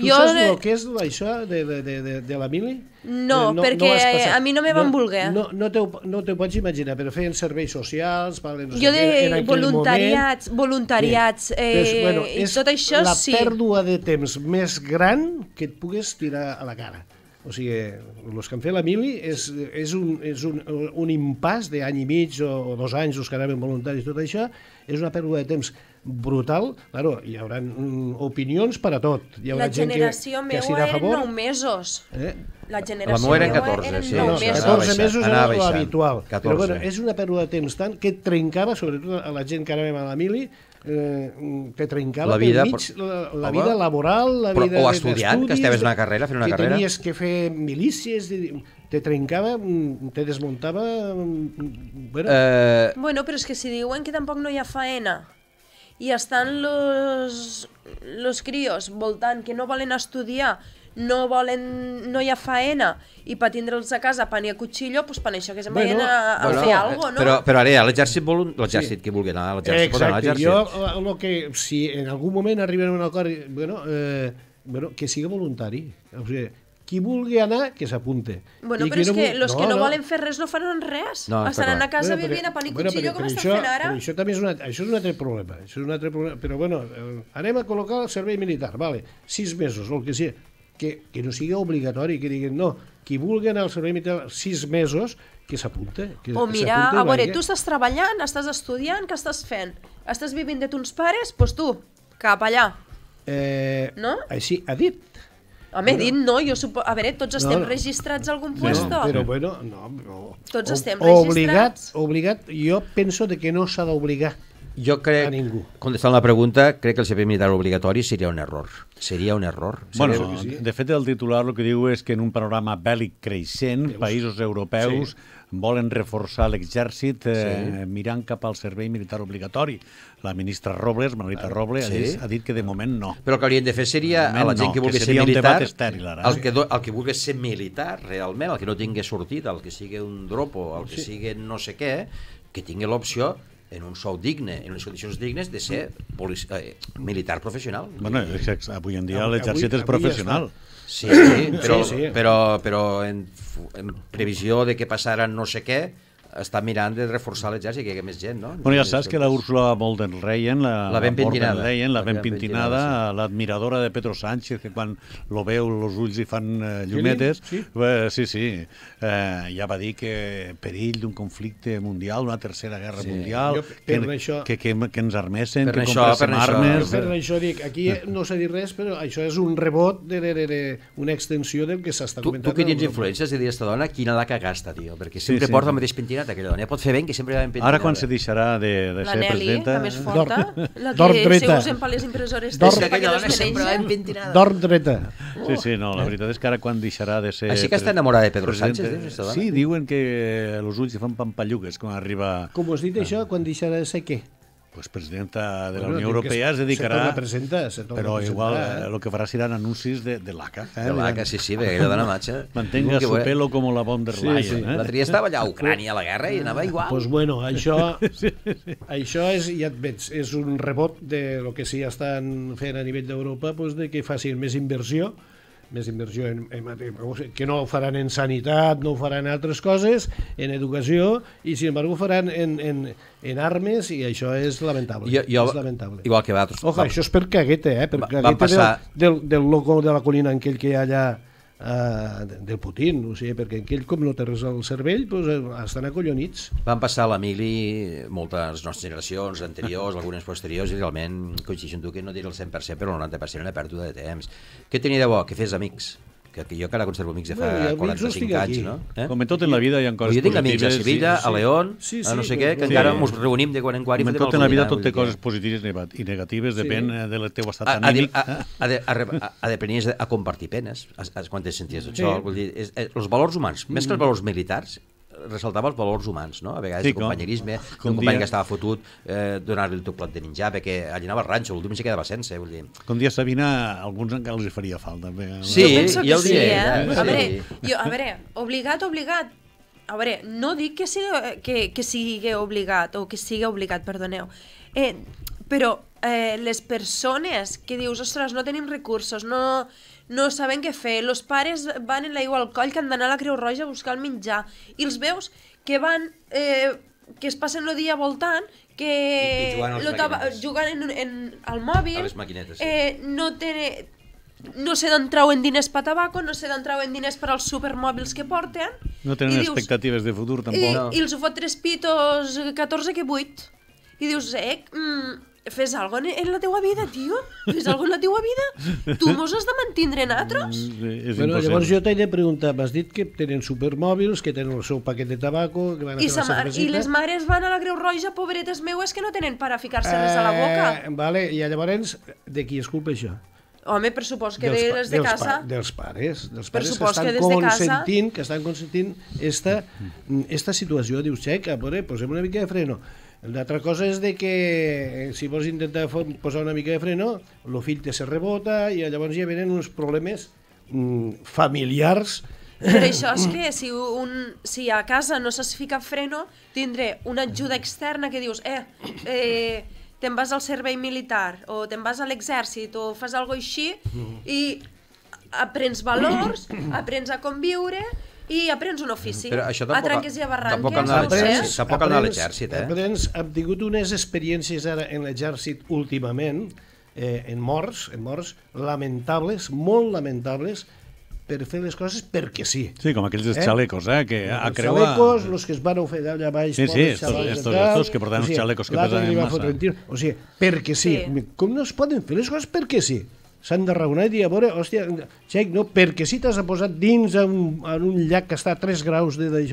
Tu jo... saps el que és això de, de, de, de, de la mili? No, eh, no perquè no a mi no me van no, voler. No, no, te, no te pots imaginar, però feien serveis socials... No jo de en voluntariats, moment. voluntariats, Bé, eh, pues, bueno, és i tot això la sí. la pèrdua de temps més gran que et pugues tirar a la cara. O sigui, els que han fet la mili és, és, un, és un, un impàs d'any i mig o, o dos anys, els que anaven voluntaris i tot això, és una pèrdua de temps brutal. Claro, hi haurà mm, opinions per a tot. Hi haurà la gent generació que, meva que eren 9 mesos. Eh? La generació la meva eren 14, eren sí. No, 14 mesos era l'habitual. Però bueno, és una pèrdua de temps tant que trencava, sobretot a la gent que anàvem a la mili, eh, te trencava la vida, mig però, la, la home, vida laboral, la però, vida o estudiant, que estaves una carrera, fent una que carrera. tenies que fer milícies, te trencava, mm, te desmuntava... Mm, bueno. Eh... bueno, però és que si diuen que tampoc no hi ha faena i estan los, los crios voltant que no volen estudiar no volen, no hi ha faena i per tindre'ls a casa pan i a cuchillo, doncs per això que se'n bueno, a, a bueno, fer eh, alguna cosa, no? Però, però ara, l'exèrcit vol l'exèrcit sí. que vulgui anar, l'exèrcit pot anar a l'exèrcit. Jo, eh, lo que, si en algun moment arriben a un acord, bueno, eh, bueno, que sigui voluntari. O sigui, qui vulgui anar, que s'apunte. Bueno, I però és no que els no, que no, no, volen fer res no faran res. No, Estaran a casa bueno, vivint a pan i bueno, cuchillo com estan fent ara. Però això també és, una, això és un altre problema. Això és un altre problema. Però bueno, eh, anem a col·locar el servei militar, vale, sis mesos, o el que sigui que, que no sigui obligatori, que diguin, no, qui vulgui anar al servei militar sis mesos, que s'apunta. O mira, a veure, tu estàs treballant, estàs estudiant, què estàs fent? Estàs vivint de tons pares? Doncs pues tu, cap allà. Eh, no? Així ha dit. Home, però, dit no, jo supo... A veure, tots estem no, registrats a algun no, Però, bueno, no, no. Tots estem registrats? Obligat, obligat, jo penso de que no s'ha d'obligar jo crec, a ningú. contestant la pregunta, crec que el servei militar obligatori seria un error. Seria un error. Bueno, seria... Sí. de fet, el titular el que diu és que en un panorama bèl·lic creixent, Deus. països europeus sí. volen reforçar l'exèrcit eh, sí. mirant cap al servei militar obligatori. La ministra Robles, Margarita ah, Robles, sí. ha, dit, ha dit que de moment no. Però el que haurien de fer seria de a la gent no, que vulgui que ser militar, estèril, ara, el, eh? que, el que vulgui ser militar realment, el que no tingui sortit, el que sigui un dropo, el que sí. sigui no sé què, que tingui l'opció en un sou digne, en unes condicions dignes de ser polici... eh, militar professional. Bueno, avui en dia l'exèrcit és professional. Sí, sí, però, sí, sí. però, però en, en previsió de que passaran no sé què, està mirant de reforçar l'exèrcit, que hi ha més gent, no? Bueno, ja saps que la Úrsula Moldenreyen, la, la ben pintinada, Leyen, la, la ben pintinada, l'admiradora sí. de Pedro Sánchez, que quan lo veu els ulls i fan eh, llumetes, sí, sí, eh, sí, sí eh, ja va dir que perill d'un conflicte mundial, una tercera guerra sí. mundial, jo, que, això, que, que, que ens armessen, que això, compréssim per armes... Això, per, això dic, aquí eh. no s'ha dit res, però això és un rebot, de, de, de, de extensió del que s'està comentant. Tu, que tens influència, és a dir, esta dona, quina la gasta, tio, perquè sempre sí, sí. porta el mateix pintinat candidat, aquella dona. Ja pot fer ben, que sempre va vam Ara quan eh? se deixarà de, de ser presidenta... La més eh? forta, la que dreta. se usen per les impressores d'or que aquella dona sempre Dorm dreta. Sí, sí, no, la veritat és que ara quan deixarà de ser... Així que està enamorada de Pedro Sánchez, dius, Sí, diuen que els ulls fan pampallugues quan arriba... Com us dit, ah. això, quan deixarà de ser què? pues, presidenta de bueno, la Unió Europea es, dedicarà... Se presenta, se però presenta, igual eh? eh que farà seran anuncis de, de l'ACA. Eh? De l'ACA, sí, sí, perquè ella dona matxa... Mantenga su voy... pelo com la von der Leyen. Sí, sí. Eh? La tria estava allà a Ucrània a la guerra i anava igual. Doncs pues bueno, això, això és, ja et veig, és un rebot de lo que sí estan fent a nivell d'Europa, pues, de que facin més inversió, més inversió en, en que no ho faran en sanitat, no ho faran en altres coses, en educació, i sin embargo ho faran en, en, en armes i això és lamentable. Jo, jo, és lamentable. Igual que va, Oja, va, això és per cagueta, eh? Per va, cagueta passar... del, del, del loco de la colina en aquell que hi ha allà eh, de Putin, o sigui, perquè aquell com no té res al cervell, doncs eh, estan acollonits. Van passar a l'Emili moltes nostres generacions anteriors, algunes posteriors, i realment coincideixo amb tu que no diré el 100%, però el 90% era una pèrdua de temps. Què tenia de bo? Que fes amics que, que jo encara conservo amics de fa bueno, 45 anys, aquí. no? Eh? Com en tot en la vida hi ha coses positives. Jo tinc amics a Sevilla, sí, sí. a León, sí, sí, a no sé què, que sí. encara ens reunim de quan en quan. Com en tot en la vida tot té coses positives i negatives, depèn sí. Eh, del teu estat anímic. A, a, eh? a, a, a, depenia a compartir penes, a, a, quan te senties el sol. Vull dir, és, és, els valors humans, més que els mm. valors militars, ressaltava els valors humans, no? A vegades sí, el companyerisme, com un company dia... que estava fotut, eh, donar-li el teu plat de menjar, perquè allà anava al ranxo, l'últim se quedava sense, eh, vull dir. Com dia Sabina, alguns encara els faria falta. Bé, Sí, jo, penso que jo sí, eh? eh? A veure, jo, a veure, obligat, obligat, a veure, no dic que sigui, que, que sigui obligat, o que sigui obligat, perdoneu, eh, però eh, les persones que dius, ostres, no tenim recursos, no, no saben què fer, els pares van en l'aigua al coll que han d'anar a la Creu Roja a buscar el menjar, i els veus que van... Eh, que es passen el dia voltant, que I, i jugant, jugant en, en, al mòbil, a les sí. eh, no tenen, no sé d'on trauen diners per tabaco, no sé d'on trauen diners per als supermòbils que porten. No tenen dius, expectatives de futur, tampoc. I, no. i els fot tres pitos 14 que 8. I dius, eh, mm, fes alguna cosa en la teua vida, tio. Fes alguna cosa en la teua vida. Tu mos has de mantenir nosaltres. Mm, sí, és bueno, llavors jo t'he de preguntar, m'has dit que tenen supermòbils, que tenen el seu paquet de tabaco, que van a I, sa mar, I les mares van a la Creu Roja, pobretes meues, que no tenen per a ficar se eh, a la eh, boca. Vale, i llavors, de qui és culpa això? Home, per supos que dels, des de casa... Dels, pa, dels pares, dels pares que estan que des consentint, de casa... que estan consentint esta, esta situació. Dius, xeca, posem una mica de freno. L'altra cosa és de que eh, si vols intentar posar una mica de freno, el fill te se rebota i llavors ja venen uns problemes mm, familiars però això és que si, un, si a casa no se'ls fica freno, tindré una ajuda externa que dius, eh, eh te'n vas al servei militar, o te'n vas a l'exèrcit, o fas alguna així, i aprens valors, aprens a conviure, i aprens un ofici. Però això tampoc, a tranques i a barranques. Tampoc anar tampoc anar a l'exèrcit, eh? Aprens, hem tingut unes experiències ara en l'exèrcit últimament, eh, en morts, en morts, lamentables, molt lamentables, per fer les coses perquè sí. Sí, com aquells dels eh? xalecos, eh? Que els a creua... xalecos, els que es van fer d'allà baix... Sí, sí, estos, estos, estos que portaven o sigui, els xalecos que pesaven massa. O sigui, perquè sí. sí. Com no es poden fer les coses perquè sí? s'han de raonar i dir, a veure, hòstia, xec, no, perquè si t'has posat dins en un, en un llac que està a 3 graus de, de,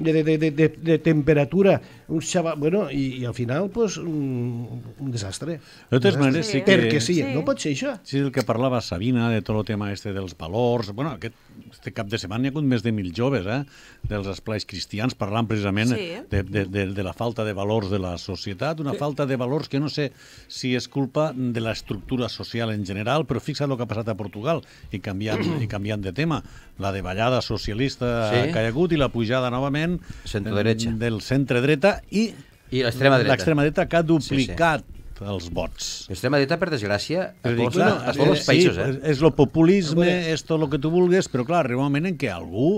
de, de, de, de, temperatura, un xaval, bueno, i, i al final, pues, un, un desastre. De totes maneres, sí que... Perquè sí, sí, no pot ser això. Sí, el que parlava Sabina, de tot el tema este dels valors, bueno, aquest este cap de setmana hi ha hagut més de mil joves, eh?, dels esplais cristians, parlant precisament sí. de, de, de, de la falta de valors de la societat, una sí. falta de valors que no sé si és culpa de l'estructura social en general, Portugal, però fixa't el que ha passat a Portugal, i canviant, i canviant de tema. La davallada socialista sí. ha caigut i la pujada novament centre -derecha. del centre-dreta i, I l'extrema dreta. L'extrema dreta que ha duplicat sí, sí els vots. L'extrema dreta, per desgràcia, a tots claro, els països. Sí, eh? És el populisme, és tot el que tu vulgues, però clar, arriba un moment en què algú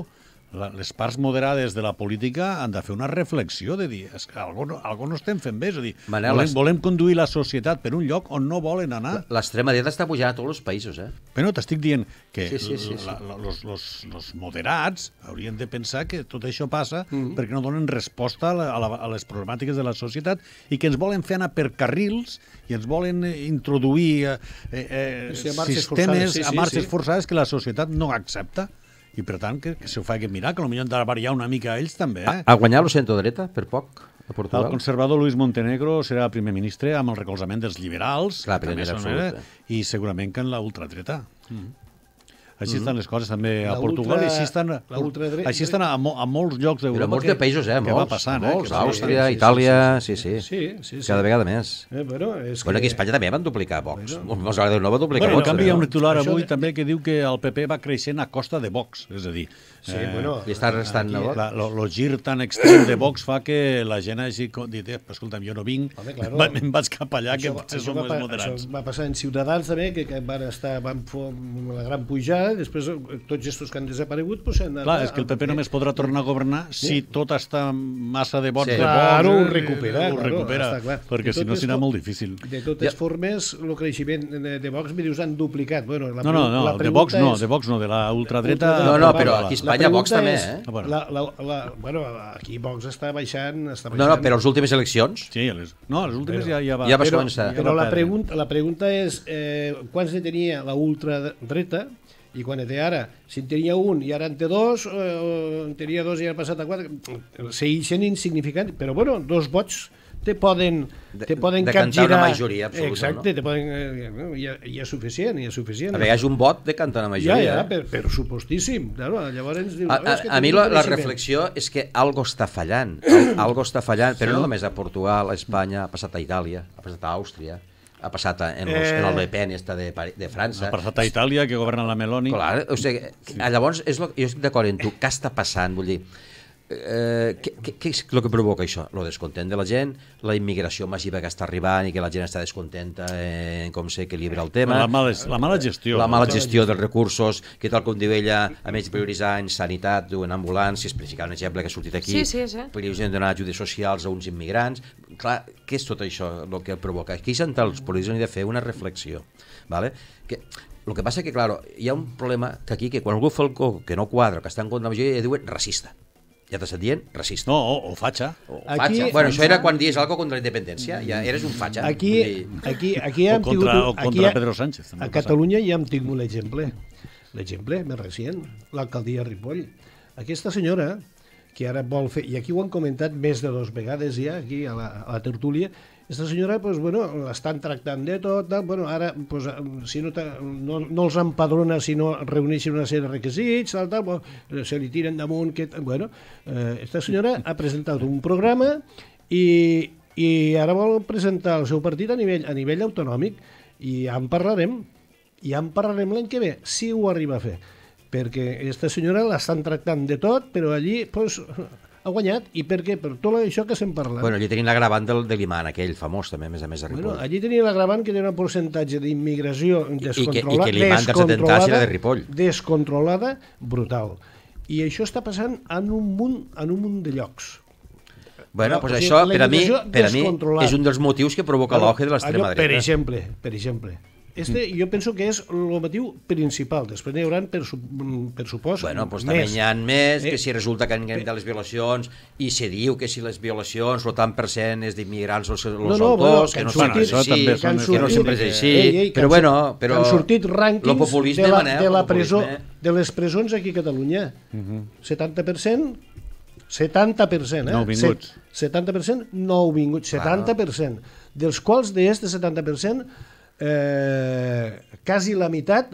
la, les parts moderades de la política han de fer una reflexió de dir, és que algo, algo no estem fent bé, és a dir, Manel, volem, volem conduir la societat per un lloc on no volen anar. L'extrema dreta està pujada a tots els països, eh? Però t'estic dient que sí, sí, sí, sí. moderats haurien de pensar que tot això passa mm -hmm. perquè no donen resposta a, la, a, la, a les problemàtiques de la societat i que ens volen fer anar per carrils i ens volen eh, introduir eh, eh, sí, a sistemes forçades, sí, sí, a marxes sí. forçades que la societat no accepta i per tant que, que ho faci mirar, que potser hem de variar una mica ells també. Eh? Ha, a guanyat el centre dreta per poc a Portugal. El conservador Luis Montenegro serà primer ministre amb el recolzament dels liberals, Clar, que també són, eh? eh? i segurament que en la ultradreta. Mm. Així mm-hmm. estan les coses també a Portugal i així estan, així estan a, a molts llocs d'Europa. Però molts que, de països, eh? eh molts, que passant, molts, eh? Àustria, sí, sí, Itàlia, sí sí. sí, sí. sí, Cada vegada més. Eh, bueno, és bueno, aquí a Espanya també van duplicar Vox. Bueno. no va duplicar bueno, Vox. En canvi, hi ha un titular avui de... també que diu que el PP va creixent a costa de Vox. És a dir, Sí, eh, bueno, I està restant aquí, la Vox. El gir tan extrem de Vox fa que la gent hagi dit, eh, escolta'm, jo no vinc, Home, claro. me'n vaig cap allà, això, que potser som més moderats. Això va passar en Ciutadans també, que, que van estar van la gran pujada, després eh, tots aquests que han desaparegut... Pues, han Clar, és que el PP només podrà eh, tornar a governar si tota aquesta massa de vots sí. de Vox... Claro, ho recupera, ho recupera clar, clar. perquè si no serà molt difícil. De totes ja. formes, el creixement de, de Vox, mi dius, han duplicat. Bueno, la, no, no, no, la de Vox no, de Vox no, de la ultradreta... No, no, però aquí es Espanya, Vox també, eh? Bueno. La, la, la, bueno, aquí Vox està baixant, està baixant... No, no, però les últimes eleccions... Sí, les, no, les últimes però, ja, ja va... Ja va però, començar. Ja però la pregunta, la pregunta és eh, quants ne tenia la ultradreta i quan té ara, si en tenia un i ara en té dos, eh, en tenia dos i ha passat a quatre, segueixen insignificants, però bueno, dos vots te poden, te poden de, de capgirar... una majoria absoluta, Exacte, no? te poden, no, eh, ja, ja és suficient, ja és suficient. A vegades un vot de cantar una majoria. Ja, ja, eh? per, per supostíssim. Claro, llavors dius, a, a, que a mi la, la reflexió és que algo està fallant, algo està fallant, però sí? no només a Portugal, a Espanya, ha passat a Itàlia, ha passat a Àustria, ha passat en, los, eh... en el eh. Le Pen esta de, de França. Ha passat a Itàlia, que governa la Meloni. Clar, o sigui, llavors, és lo, jo estic d'acord amb tu, què està passant? Vull dir, Eh, què, què és el que provoca això? El descontent de la gent, la immigració massiva que està arribant i que la gent està descontenta en com s'equilibra el tema. La mala, la mala eh, gestió. La mala gestió dels recursos, que tal com diu ella, a més de prioritzar en sanitat, en ambulàncies, per ficar un exemple que ha sortit aquí, sí, sí, sí. donar ajudes socials a uns immigrants. Clar, què és tot això el que provoca? Aquí s'han els polítics de fer una reflexió. ¿vale? Que, el que passa que, claro, hi ha un problema que aquí, que quan algú fa el que no quadra, que està en contra de la majoria, ja diuen racista ja t'està dient racista. No, o, o fatxa. O fatxa. aquí, fatxa. Bueno, això era quan dies algo contra la independència, ja eres un fatxa. Aquí, aquí, aquí hem o contra, tingut... O contra aquí, Pedro Sánchez. a Catalunya ja hem tingut l'exemple, l'exemple més recent, l'alcaldia Ripoll. Aquesta senyora, que ara vol fer... I aquí ho han comentat més de dues vegades ja, aquí a la, a la tertúlia, aquesta senyora, doncs, bueno, l'estan tractant de tot, de, bueno, ara, doncs, eh, si no, no, no els empadrona si no reuneixen una sèrie de requisits, tal, tal, bueno, se li tiren damunt... Que, bueno, eh, esta senyora ha presentat un programa i, i ara vol presentar el seu partit a nivell, a nivell autonòmic i ja en parlarem, ja en parlarem l'any que ve, si ho arriba a fer perquè aquesta senyora l'estan tractant de tot, però allí, doncs, ha guanyat i per què? Per tot això que se'n parla. Bueno, allí tenien l'agravant del, de l'imant aquell famós també, a més a més de Ripoll. Bueno, allí tenien l'agravant que tenia un percentatge d'immigració descontrolada, I que, i que descontrolada, era de Ripoll. descontrolada brutal. I això està passant en un munt, en un munt de llocs. Bueno, doncs pues això, per a mi, per a mi és un dels motius que provoca l'oge de l'extrema dreta. Per exemple, per exemple. Este jo penso que és el motiu principal. Després n'hi haurà, per, per supòs, bueno, pues, més. També n'hi ha més, que eh? si resulta que han de les violacions i se diu que si les violacions, o tant per cent és d'immigrants o els no, no, autors, bueno, que, no sortit, sí, que, que, que no sempre és així. Ei, eh, ei, eh, però bueno, però... Han sortit rànquings de la, Manel, de, la presó, de les presons aquí a Catalunya. Uh -huh. 70% 70%, eh? Nouvinguts. 70% nouvinguts, 70%, dels quals d'aquest 70% eh, quasi la meitat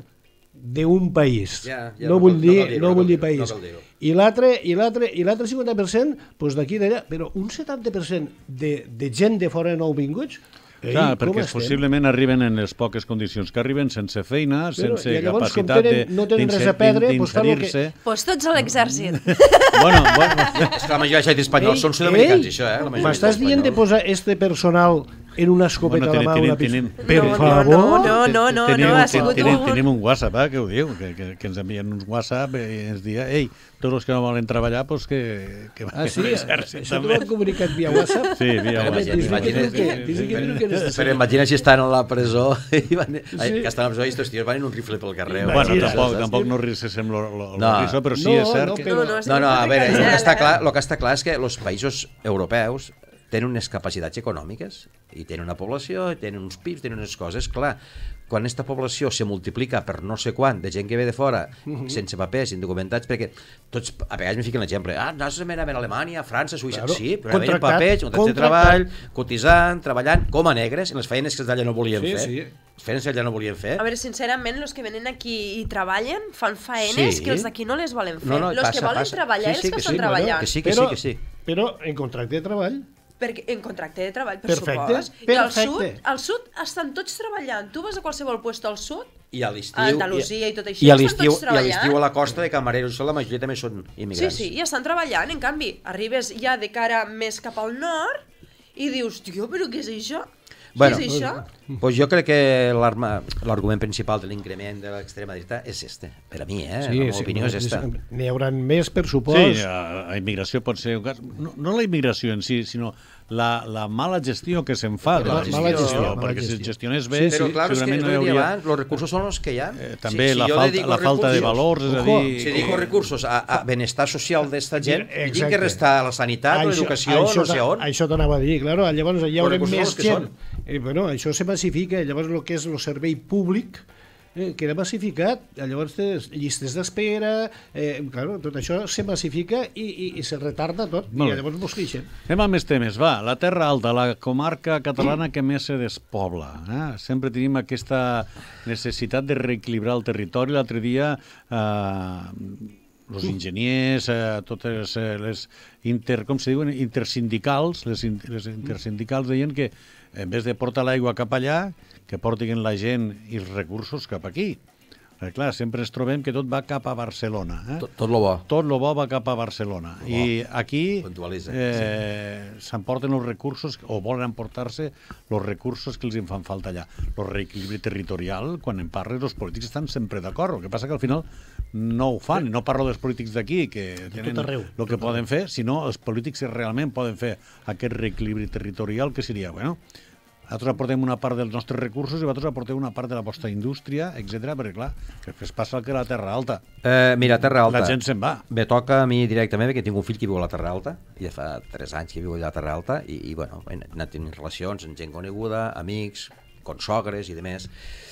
d'un país. Yeah, yeah, no, vull no, dir, no, dir, no, vull dir país. No I l'altre i l'altre i l'altre 50% pues doncs d'aquí d'allà, però un 70% de, de gent de fora vinguts. Ei, eh, Clar, perquè estem? possiblement arriben en les poques condicions que arriben, sense feina, però, sense llavors, capacitat tenen, no tenen res a perdre, doncs pues, que... pues tots a l'exèrcit. bueno, bueno. És que la majoria de espanyols espanyol són sud-americans, això, eh? M'estàs dient de posar este personal en una escopeta bueno, a la mà, una pistola. Per no, favor. No, no, no, no, tenim, no ha sigut tenim, un... Tenim un WhatsApp, eh, que ho diu, que, que, que ens envien uns WhatsApp i ens diuen, ei, tots els que no volen treballar, doncs que... que ah, sí? Això t'ho han comunicat via WhatsApp? Sí, via WhatsApp. Però imagina si estan a la presó i van... que estan a la presó i estos tios van en un rifle pel carrer. Bueno, tampoc, tampoc no risquem el risó, però sí és cert que... No, no, a veure, eh? el que està clar és que els països europeus tenen unes capacitats econòmiques i tenen una població, i tenen uns PIBs, tenen unes coses, clar, quan aquesta població se multiplica per no sé quant de gent que ve de fora, mm -hmm. sense papers, indocumentats, perquè tots, a vegades me fiquen l'exemple, ah, nosaltres anàvem a Alemanya, a França, a Suïssa, claro. sí, però anaven papers, contractat de treball, cotitzant, treballant, com a negres, en les feines que allà no volien sí, fer. Sí. sí. feines que allà no volien fer. A veure, sincerament, els que venen aquí i treballen fan faenes sí. que els d'aquí no les volen fer. No, no, els que volen passa. treballar, sí, sí, els que, que estan sí, treballant. que sí, que però, sí, que sí. Però en contracte de treball perquè, en contracte de treball, per perfecte, supos. Perfecte. I al sud, al sud estan tots treballant. Tu vas a qualsevol lloc al sud, i a l'estiu... Andalusia i, i tot això, i a estan tots treballant. I a l'estiu a la costa de camareros, la majoria també són immigrants. Sí, sí, i estan treballant. En canvi, arribes ja de cara més cap al nord i dius, tio, però què és això? Bueno, sí, això? Pues jo crec que l'argument principal de l'increment de l'extrema dreta és este. Per a mi, eh? Sí, la meva sí, opinió és esta. N'hi haurà més, per supost. Sí, la immigració pot ser un cas... No, no la immigració en si, sinó la, la mala gestió que se'n fa. La, la gestió, mala gestió, no? perquè mala gestió. si es gestionés bé, sí, sí. però clar, que no hi hauria... Abans, los recursos són els que hi ha. Eh, també si, la, falta, la falta de valors, és a dir... Si dic eh, recursos a, a benestar social d'esta gent, Exacte. i dic que resta a la sanitat, l'educació, no sé on... Això t'anava a dir, claro, llavors hi haurem més gent. Eh, bueno, això se massifica, llavors el que és el servei públic, eh, que era massificat, llavors tens llistes d'espera, eh, claro, tot això se massifica i, i, i se retarda tot, i llavors mos queixen. Anem a més temes, va, la Terra Alta, la comarca catalana que més se despobla. Eh? Sempre tenim aquesta necessitat de reequilibrar el territori. L'altre dia eh, els enginyers, eh, totes eh, les inter, com se diuen, intersindicals, les, in, les intersindicals deien que en vez de portar l'aigua cap allà, que portin la gent i els recursos cap aquí. Perquè, eh, clar, sempre ens trobem que tot va cap a Barcelona. Eh? Tot, tot lo bo. Tot lo bo va cap a Barcelona. I aquí eh, s'emporten sí. els recursos, o volen emportar-se els recursos que els fan falta allà. El reequilibri territorial, quan en parles, els polítics estan sempre d'acord. El que passa que al final no ho fan. No parlo dels polítics d'aquí, que tenen arreu, el que poden arreu. fer, sinó els polítics realment poden fer aquest reequilibri territorial, que seria, bueno, nosaltres aportem una part dels nostres recursos i vosaltres aporteu una part de la vostra indústria, etc. perquè, clar, després passa el que la Terra Alta. Eh, mira, Terra Alta. La gent se'n va. Me toca a mi directament, perquè tinc un fill que viu a la Terra Alta, i ja fa 3 anys que viu allà a la Terra Alta, i, i bueno, he anat tenint relacions amb gent coneguda, amics, consogres i demés. més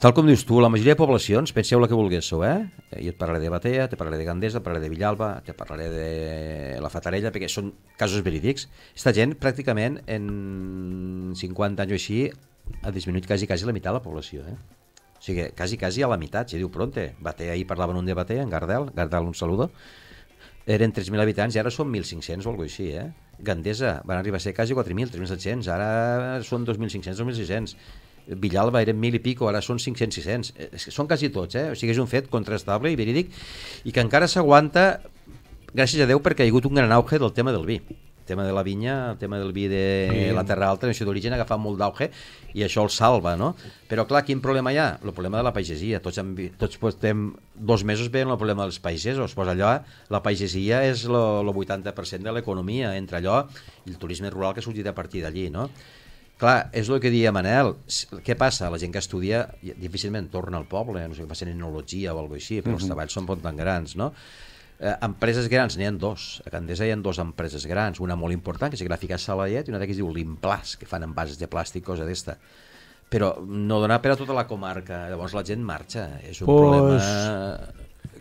tal com dius tu, la majoria de poblacions, penseu la que vulguéssiu, eh? Jo et parlaré de Batea, te parlaré de Gandesa, et parlaré de Villalba, te parlaré de la Fatarella, perquè són casos verídics. Esta gent, pràcticament, en 50 anys o així, ha disminuït quasi, quasi la meitat de la població, eh? O sigui, quasi, quasi a la meitat, si diu pronte. Batea, ahir parlaven un de Batea, en Gardel, Gardel un saludo. Eren 3.000 habitants i ara són 1.500 o alguna així, eh? Gandesa van arribar a ser quasi 4.000, 3.700, ara són 2.500, 2.600. Villalba eren mil i pico, ara són 500 600. Eh, és que són quasi tots, eh? O sigui, és un fet contrastable i verídic i que encara s'aguanta gràcies a Déu perquè ha hagut un gran auge del tema del vi el tema de la vinya, el tema del vi de sí. la Terra Alta, la d'origen, ha agafat molt d'auge i això el salva, no? Però clar, quin problema hi ha? El problema de la pagesia. Tots, hem, tots portem dos mesos veient el problema dels pagesos. Pues allò, la pagesia és el 80% de l'economia, entre allò i el turisme rural que ha sortit a partir d'allí, no? Clar, és el que deia Manel. Què passa? La gent que estudia difícilment torna al poble, no sé, en enologia o alguna cosa així, però uh -huh. els mhm. treballs són poc tan grans, no? Eh, empreses grans, n'hi ha dos. A Candesa hi ha dues empreses grans, una molt important, que és Gràfica Salallet, i una que es diu Limplàs, que fan envases de plàstic, cosa d'esta però no donar per a tota la comarca. Llavors la gent marxa. És un pues, problema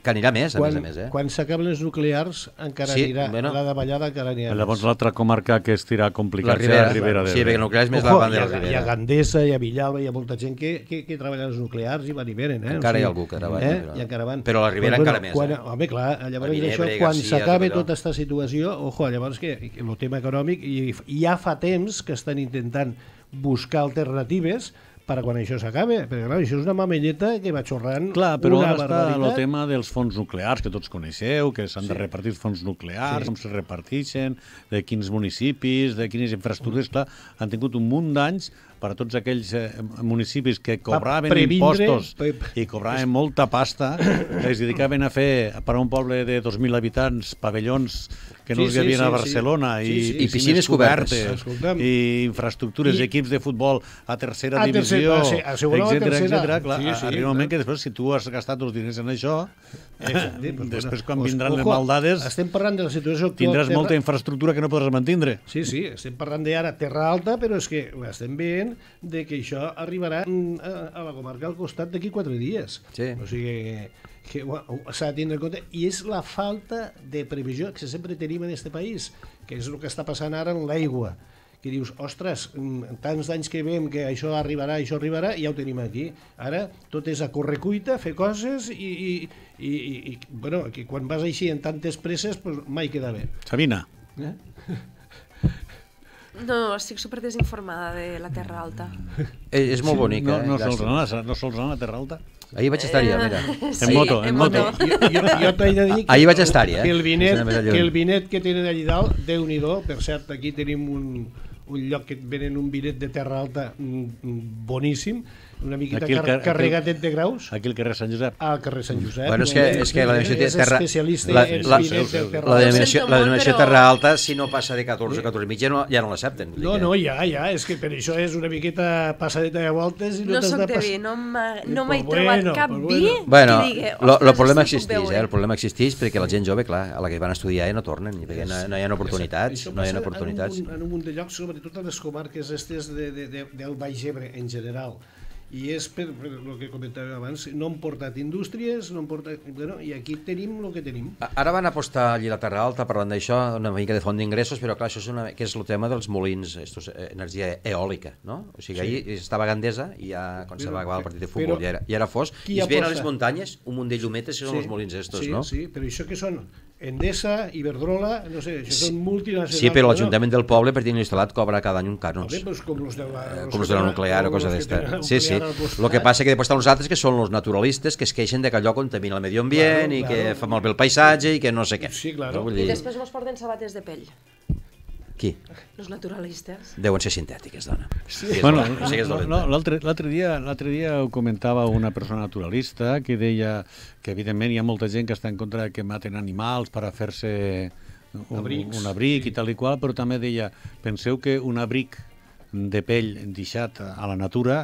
que anirà més, a més a més. Eh? Quan s'acaben les nuclears, encara sí, anirà, bueno, la davallada encara anirà Llavors l'altra comarca que estirà complicat la Ribera, la Ribera Sí, perquè nuclear és més Ojo, la banda de la Ribera. Hi ha Gandesa, hi ha Villalba, hi ha molta gent que, que, que treballa en els nuclears i van i venen. Eh? Encara o sigui, hi ha algú que treballa. Eh? I encara van. Però la Ribera però, doncs, encara quan, més. Quan, eh? Home, clar, llavors Vinebre, això, quan s'acabe tota aquesta situació, ojo, llavors que el tema econòmic, i, ja fa temps que estan intentant buscar alternatives per quan això s'acabe, Però clar, això és una mamelleta que va xorrant Clar, però una ara està el tema dels fons nuclears, que tots coneixeu, que s'han sí. de repartir els fons nuclears, sí. com se reparteixen, de quins municipis, de quines infraestructures, clar, han tingut un munt d'anys per a tots aquells eh, municipis que cobraven previndre, impostos i cobraven molta pasta, que es dedicaven a fer per a un poble de 2.000 habitants pavellons que no sí, hi havia sí, a Barcelona, sí. sí. i, sí, sí, i piscines sí, cobertes, cobertes i infraestructures, I... equips de futbol a tercera a divisió, etcètera, etcètera. Clar, sí, sí, arriba un moment que després, si tu has gastat els diners en això, eh, després quan vindran ojo, les maldades... Estem parlant de la situació actual... Tindràs terra... molta infraestructura que no podràs mantindre. Sí, sí, estem parlant d'ara terra alta, però és que estem veient de que això arribarà mm, a, a la comarca al costat d'aquí quatre dies. Sí. O sigui, que bueno, s'ha de tindre en compte, i és la falta de previsió que sempre tenim en aquest país, que és el que està passant ara en l'aigua que dius, ostres, mm, tants d'anys que veiem que això arribarà, això arribarà, ja ho tenim aquí. Ara tot és a correcuita, fer coses i, i, i, i bueno, que quan vas així en tantes presses pues, mai queda bé. Sabina. Eh? No, estic super desinformada de la Terra Alta. És, eh, és molt bonica. No, eh? no, eh? sols anar, no sols anar a la Terra Alta. Ahir vaig estar-hi, eh, mira. Sí, en moto, en, en moto. moto. Jo, jo, jo t'he de dir... Que Ahir vaig estar eh? Que el, vinet, que el vinet que tenen allà dalt, déu nhi per cert, aquí tenim un, un lloc que venen un vinet de terra alta mm, mm, boníssim, una miqueta aquí car carregat de graus. Aquí el carrer Sant Josep. Al ah, carrer Sant Josep. Bueno, és que, és que la denominació terra... especialista És La, la, la, denominació, la denominació terra alta, si no passa de 14 a 14 i mitja, no, ja no l'accepten. No, no, ja, ja, és que per això és una miqueta passadeta de voltes i no, no soc de passar. No soc de vi, no m'he trobat cap vi bueno, que digui... Bueno, el problema existeix, eh". eh? El problema existeix perquè la gent jove, clar, a la que van estudiar ja eh, no tornen, perquè no, no hi ha oportunitats. No hi ha oportunitats. En un, en un munt de llocs, sobretot a les comarques estes de, de, de, del Baix Ebre en general, i és per, per el que comentàvem abans, no han portat indústries, no han portat... Bueno, I aquí tenim el que tenim. Ara van apostar allí a la Terra Alta, parlant d'això, una mica de font d'ingressos, però clar, això és, una, que és el tema dels molins, estos, eh, energia eòlica, no? O sigui, sí. ahir estava Gandesa, i ja, quan però, se va acabar el partit de futbol, però, ja, era, ja era fos, i es veien a les muntanyes un munt de llumetes que són sí, els molins estos, sí, no? Sí, però això que són Endesa, Iberdrola, no sé, això sí, són multinacionals. Sí, però l'Ajuntament del poble, per tenir instal·lat, cobra cada any un cànon. Bé, doncs com els de la, eh, com els de la nuclear o cosa d'esta. Sí, sí. El que passa que després estan els altres, que són els naturalistes, que es queixen de que allò contamina el medi ambient claro, i claro. que fa malbé el paisatge i que no sé què. Sí, clar. No, dir... I després mos porten sabates de pell. Qui? Los naturalistes. Deuen ser sintètiques, dona. Sí. bueno, no, l'altre dia, dia ho comentava una persona naturalista que deia que, evidentment, hi ha molta gent que està en contra que maten animals per a fer-se un, un abric sí. i tal i qual, però també deia, penseu que un abric de pell deixat a la natura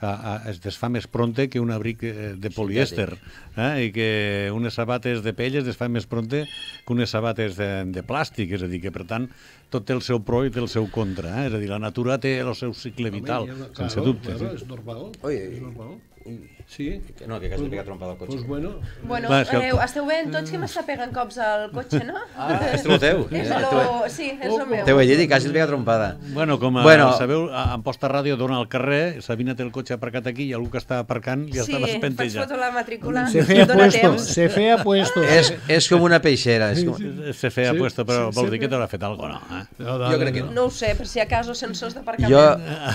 a, a, es desfà més pronte que un abric eh, de polièster eh? i que unes sabates de pell es desfà més pronte que unes sabates de, de plàstic, és a dir, que per tant tot té el seu pro i té el seu contra, eh? és a dir, la natura té el seu cicle vital, Home, una... sense dubte. Claro, és eh? normal. Oye, és normal. I... Sí? No, que quasi pues, pegat trompa del cotxe. Pues bueno. Bueno, Va, adeu, esteu veient tots que m'està pegant cops al cotxe, no? Ah, és el teu. és ah, el, sí, és el meu. Teu llet i quasi pega trompada. Bueno, com a, bueno, sabeu, en Posta Ràdio dona al carrer, Sabina té el cotxe aparcat aquí i algú que està aparcant li sí, està despentellant. Sí, faig foto la matrícula. Se feia puesto, se feia puesto. És, és com una peixera. És com... Se feia sí, puesto, però sí, vol dir que t'haurà fet alguna cosa, eh? no? Eh? jo crec que no. No ho sé, per si acaso sensors d'aparcament. Jo,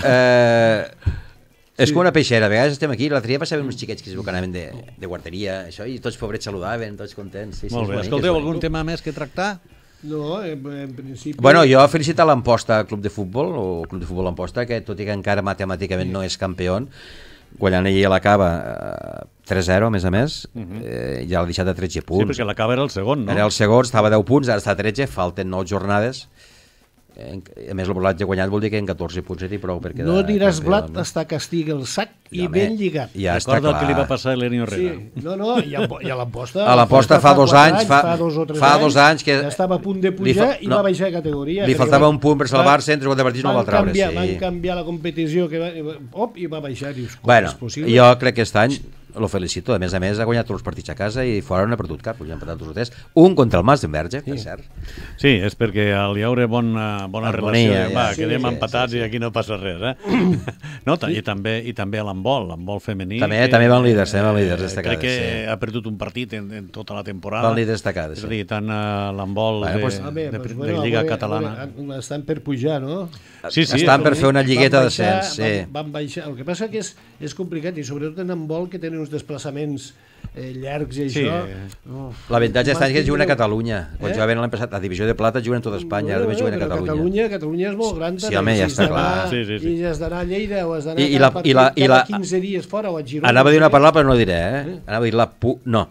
eh, Sí. És com una peixera, a vegades estem aquí, la tria passaven uns xiquets que es anaven de, de guarderia, això, i tots pobrets saludaven, tots contents. Sí, sí, bé, bonic, escolteu, algun tema més que tractar? No, en, principi... Bueno, jo felicitar l'Amposta Club de Futbol, o Club de Futbol Amposta, que tot i que encara matemàticament sí. no és campió, guanyant ahir la Cava eh, 3-0, a més a més, uh mhm. -huh. eh, ja l'ha deixat a 13 punts. Sí, perquè la Cava era el segon, no? Era el segon, estava a 10 punts, ara està a 13, falten 9 jornades a més el ja guanyat vol dir que en 14 punts seria prou Perquè no diràs blat no? està que estigui el sac i, i ben lligat ja recorda el que li va passar a l'Eni Herrera sí. no, no, i a, i a l'amposta a fa, fa dos anys, fa, fa dos o tres fa dos anys que ja estava a punt de pujar i no, va baixar de categoria li faltava un punt per salvar-se entre quatre partits no el va treure canviar, sí. van canviar la competició que va, op, i va baixar dius, com bueno, és possible? jo crec que aquest any lo felicito, a més a més ha guanyat tots els partits a casa i fora no ha perdut cap, han empatat dos o tres un contra el Masdenverge, sí. per cert Sí, és perquè al hi eh, bona, bona Armonia, relació, eh? ja. va, sí, quedem sí, empatats sí, sí. i aquí no passa res, eh? No, i, també, i també l'handbol, l'handbol femení També, que, també van líders, també van líders eh, destacades Crec que sí. ha perdut un partit en, en tota la temporada Van líders destacades, sí. És a dir, tant l'handbol bueno, de, pues, ah, de, doncs, de, pues, bueno, de Lliga bueno, Catalana bueno, ah, Estan per pujar, no? Sí, sí, Estan per fer una lligueta de descens sí. van, van baixar, el que passa que és, és complicat i sobretot en handbol que tenen uns desplaçaments eh, llargs i això... Sí. L'avantatge d'estany és que juguen a Catalunya. Quan eh? jugaven l'any passat a Divisió de Plata juguen tot Espanya, ara també juguen a Catalunya. Catalunya, Catalunya és molt gran. Sí, home, ja està clar. Sí, sí, sí. I has d'anar a Lleida o has d'anar a i la, i la, la, 15 dies fora o a Girona. Anava a dir una paraula, però no diré, eh? eh? Anava a dir la... Pu... No,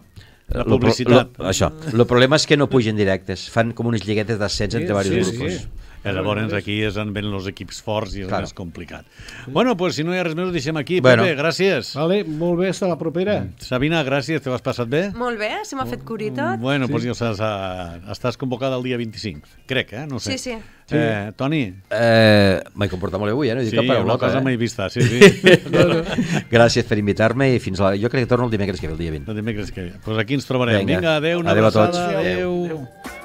la publicitat. Lo, lo, això. El problema és que no pugen directes, fan com unes lliguetes d'ascens sí, entre diversos sí, grups. Sí. Eh, llavors aquí és on ven els equips forts i és claro. més complicat. Bueno, pues, si no hi ha res més ho deixem aquí. Bueno. Pepe, gràcies. Vale, molt bé, hasta la propera. Mm. Sabina, gràcies, te l'has passat bé? Molt bé, se m'ha fet curir tot. Mm, bueno, sí. pues, ja saps, a, estàs convocada el dia 25, crec, eh? No sé. Sí, sí. Eh, sí. Eh, Toni? Eh, M'he comportat molt bé avui, eh? no he dit sí, cap paraula, Sí, una cosa eh? mai vista, ah, sí, sí. no, no. Gràcies per invitar-me i fins la... jo crec que torno el dimecres que ve, el dia 20. El dimecres que ve. Doncs pues aquí ens trobarem. Vinga, Vinga una adeu A tots. Adéu. adéu. adéu.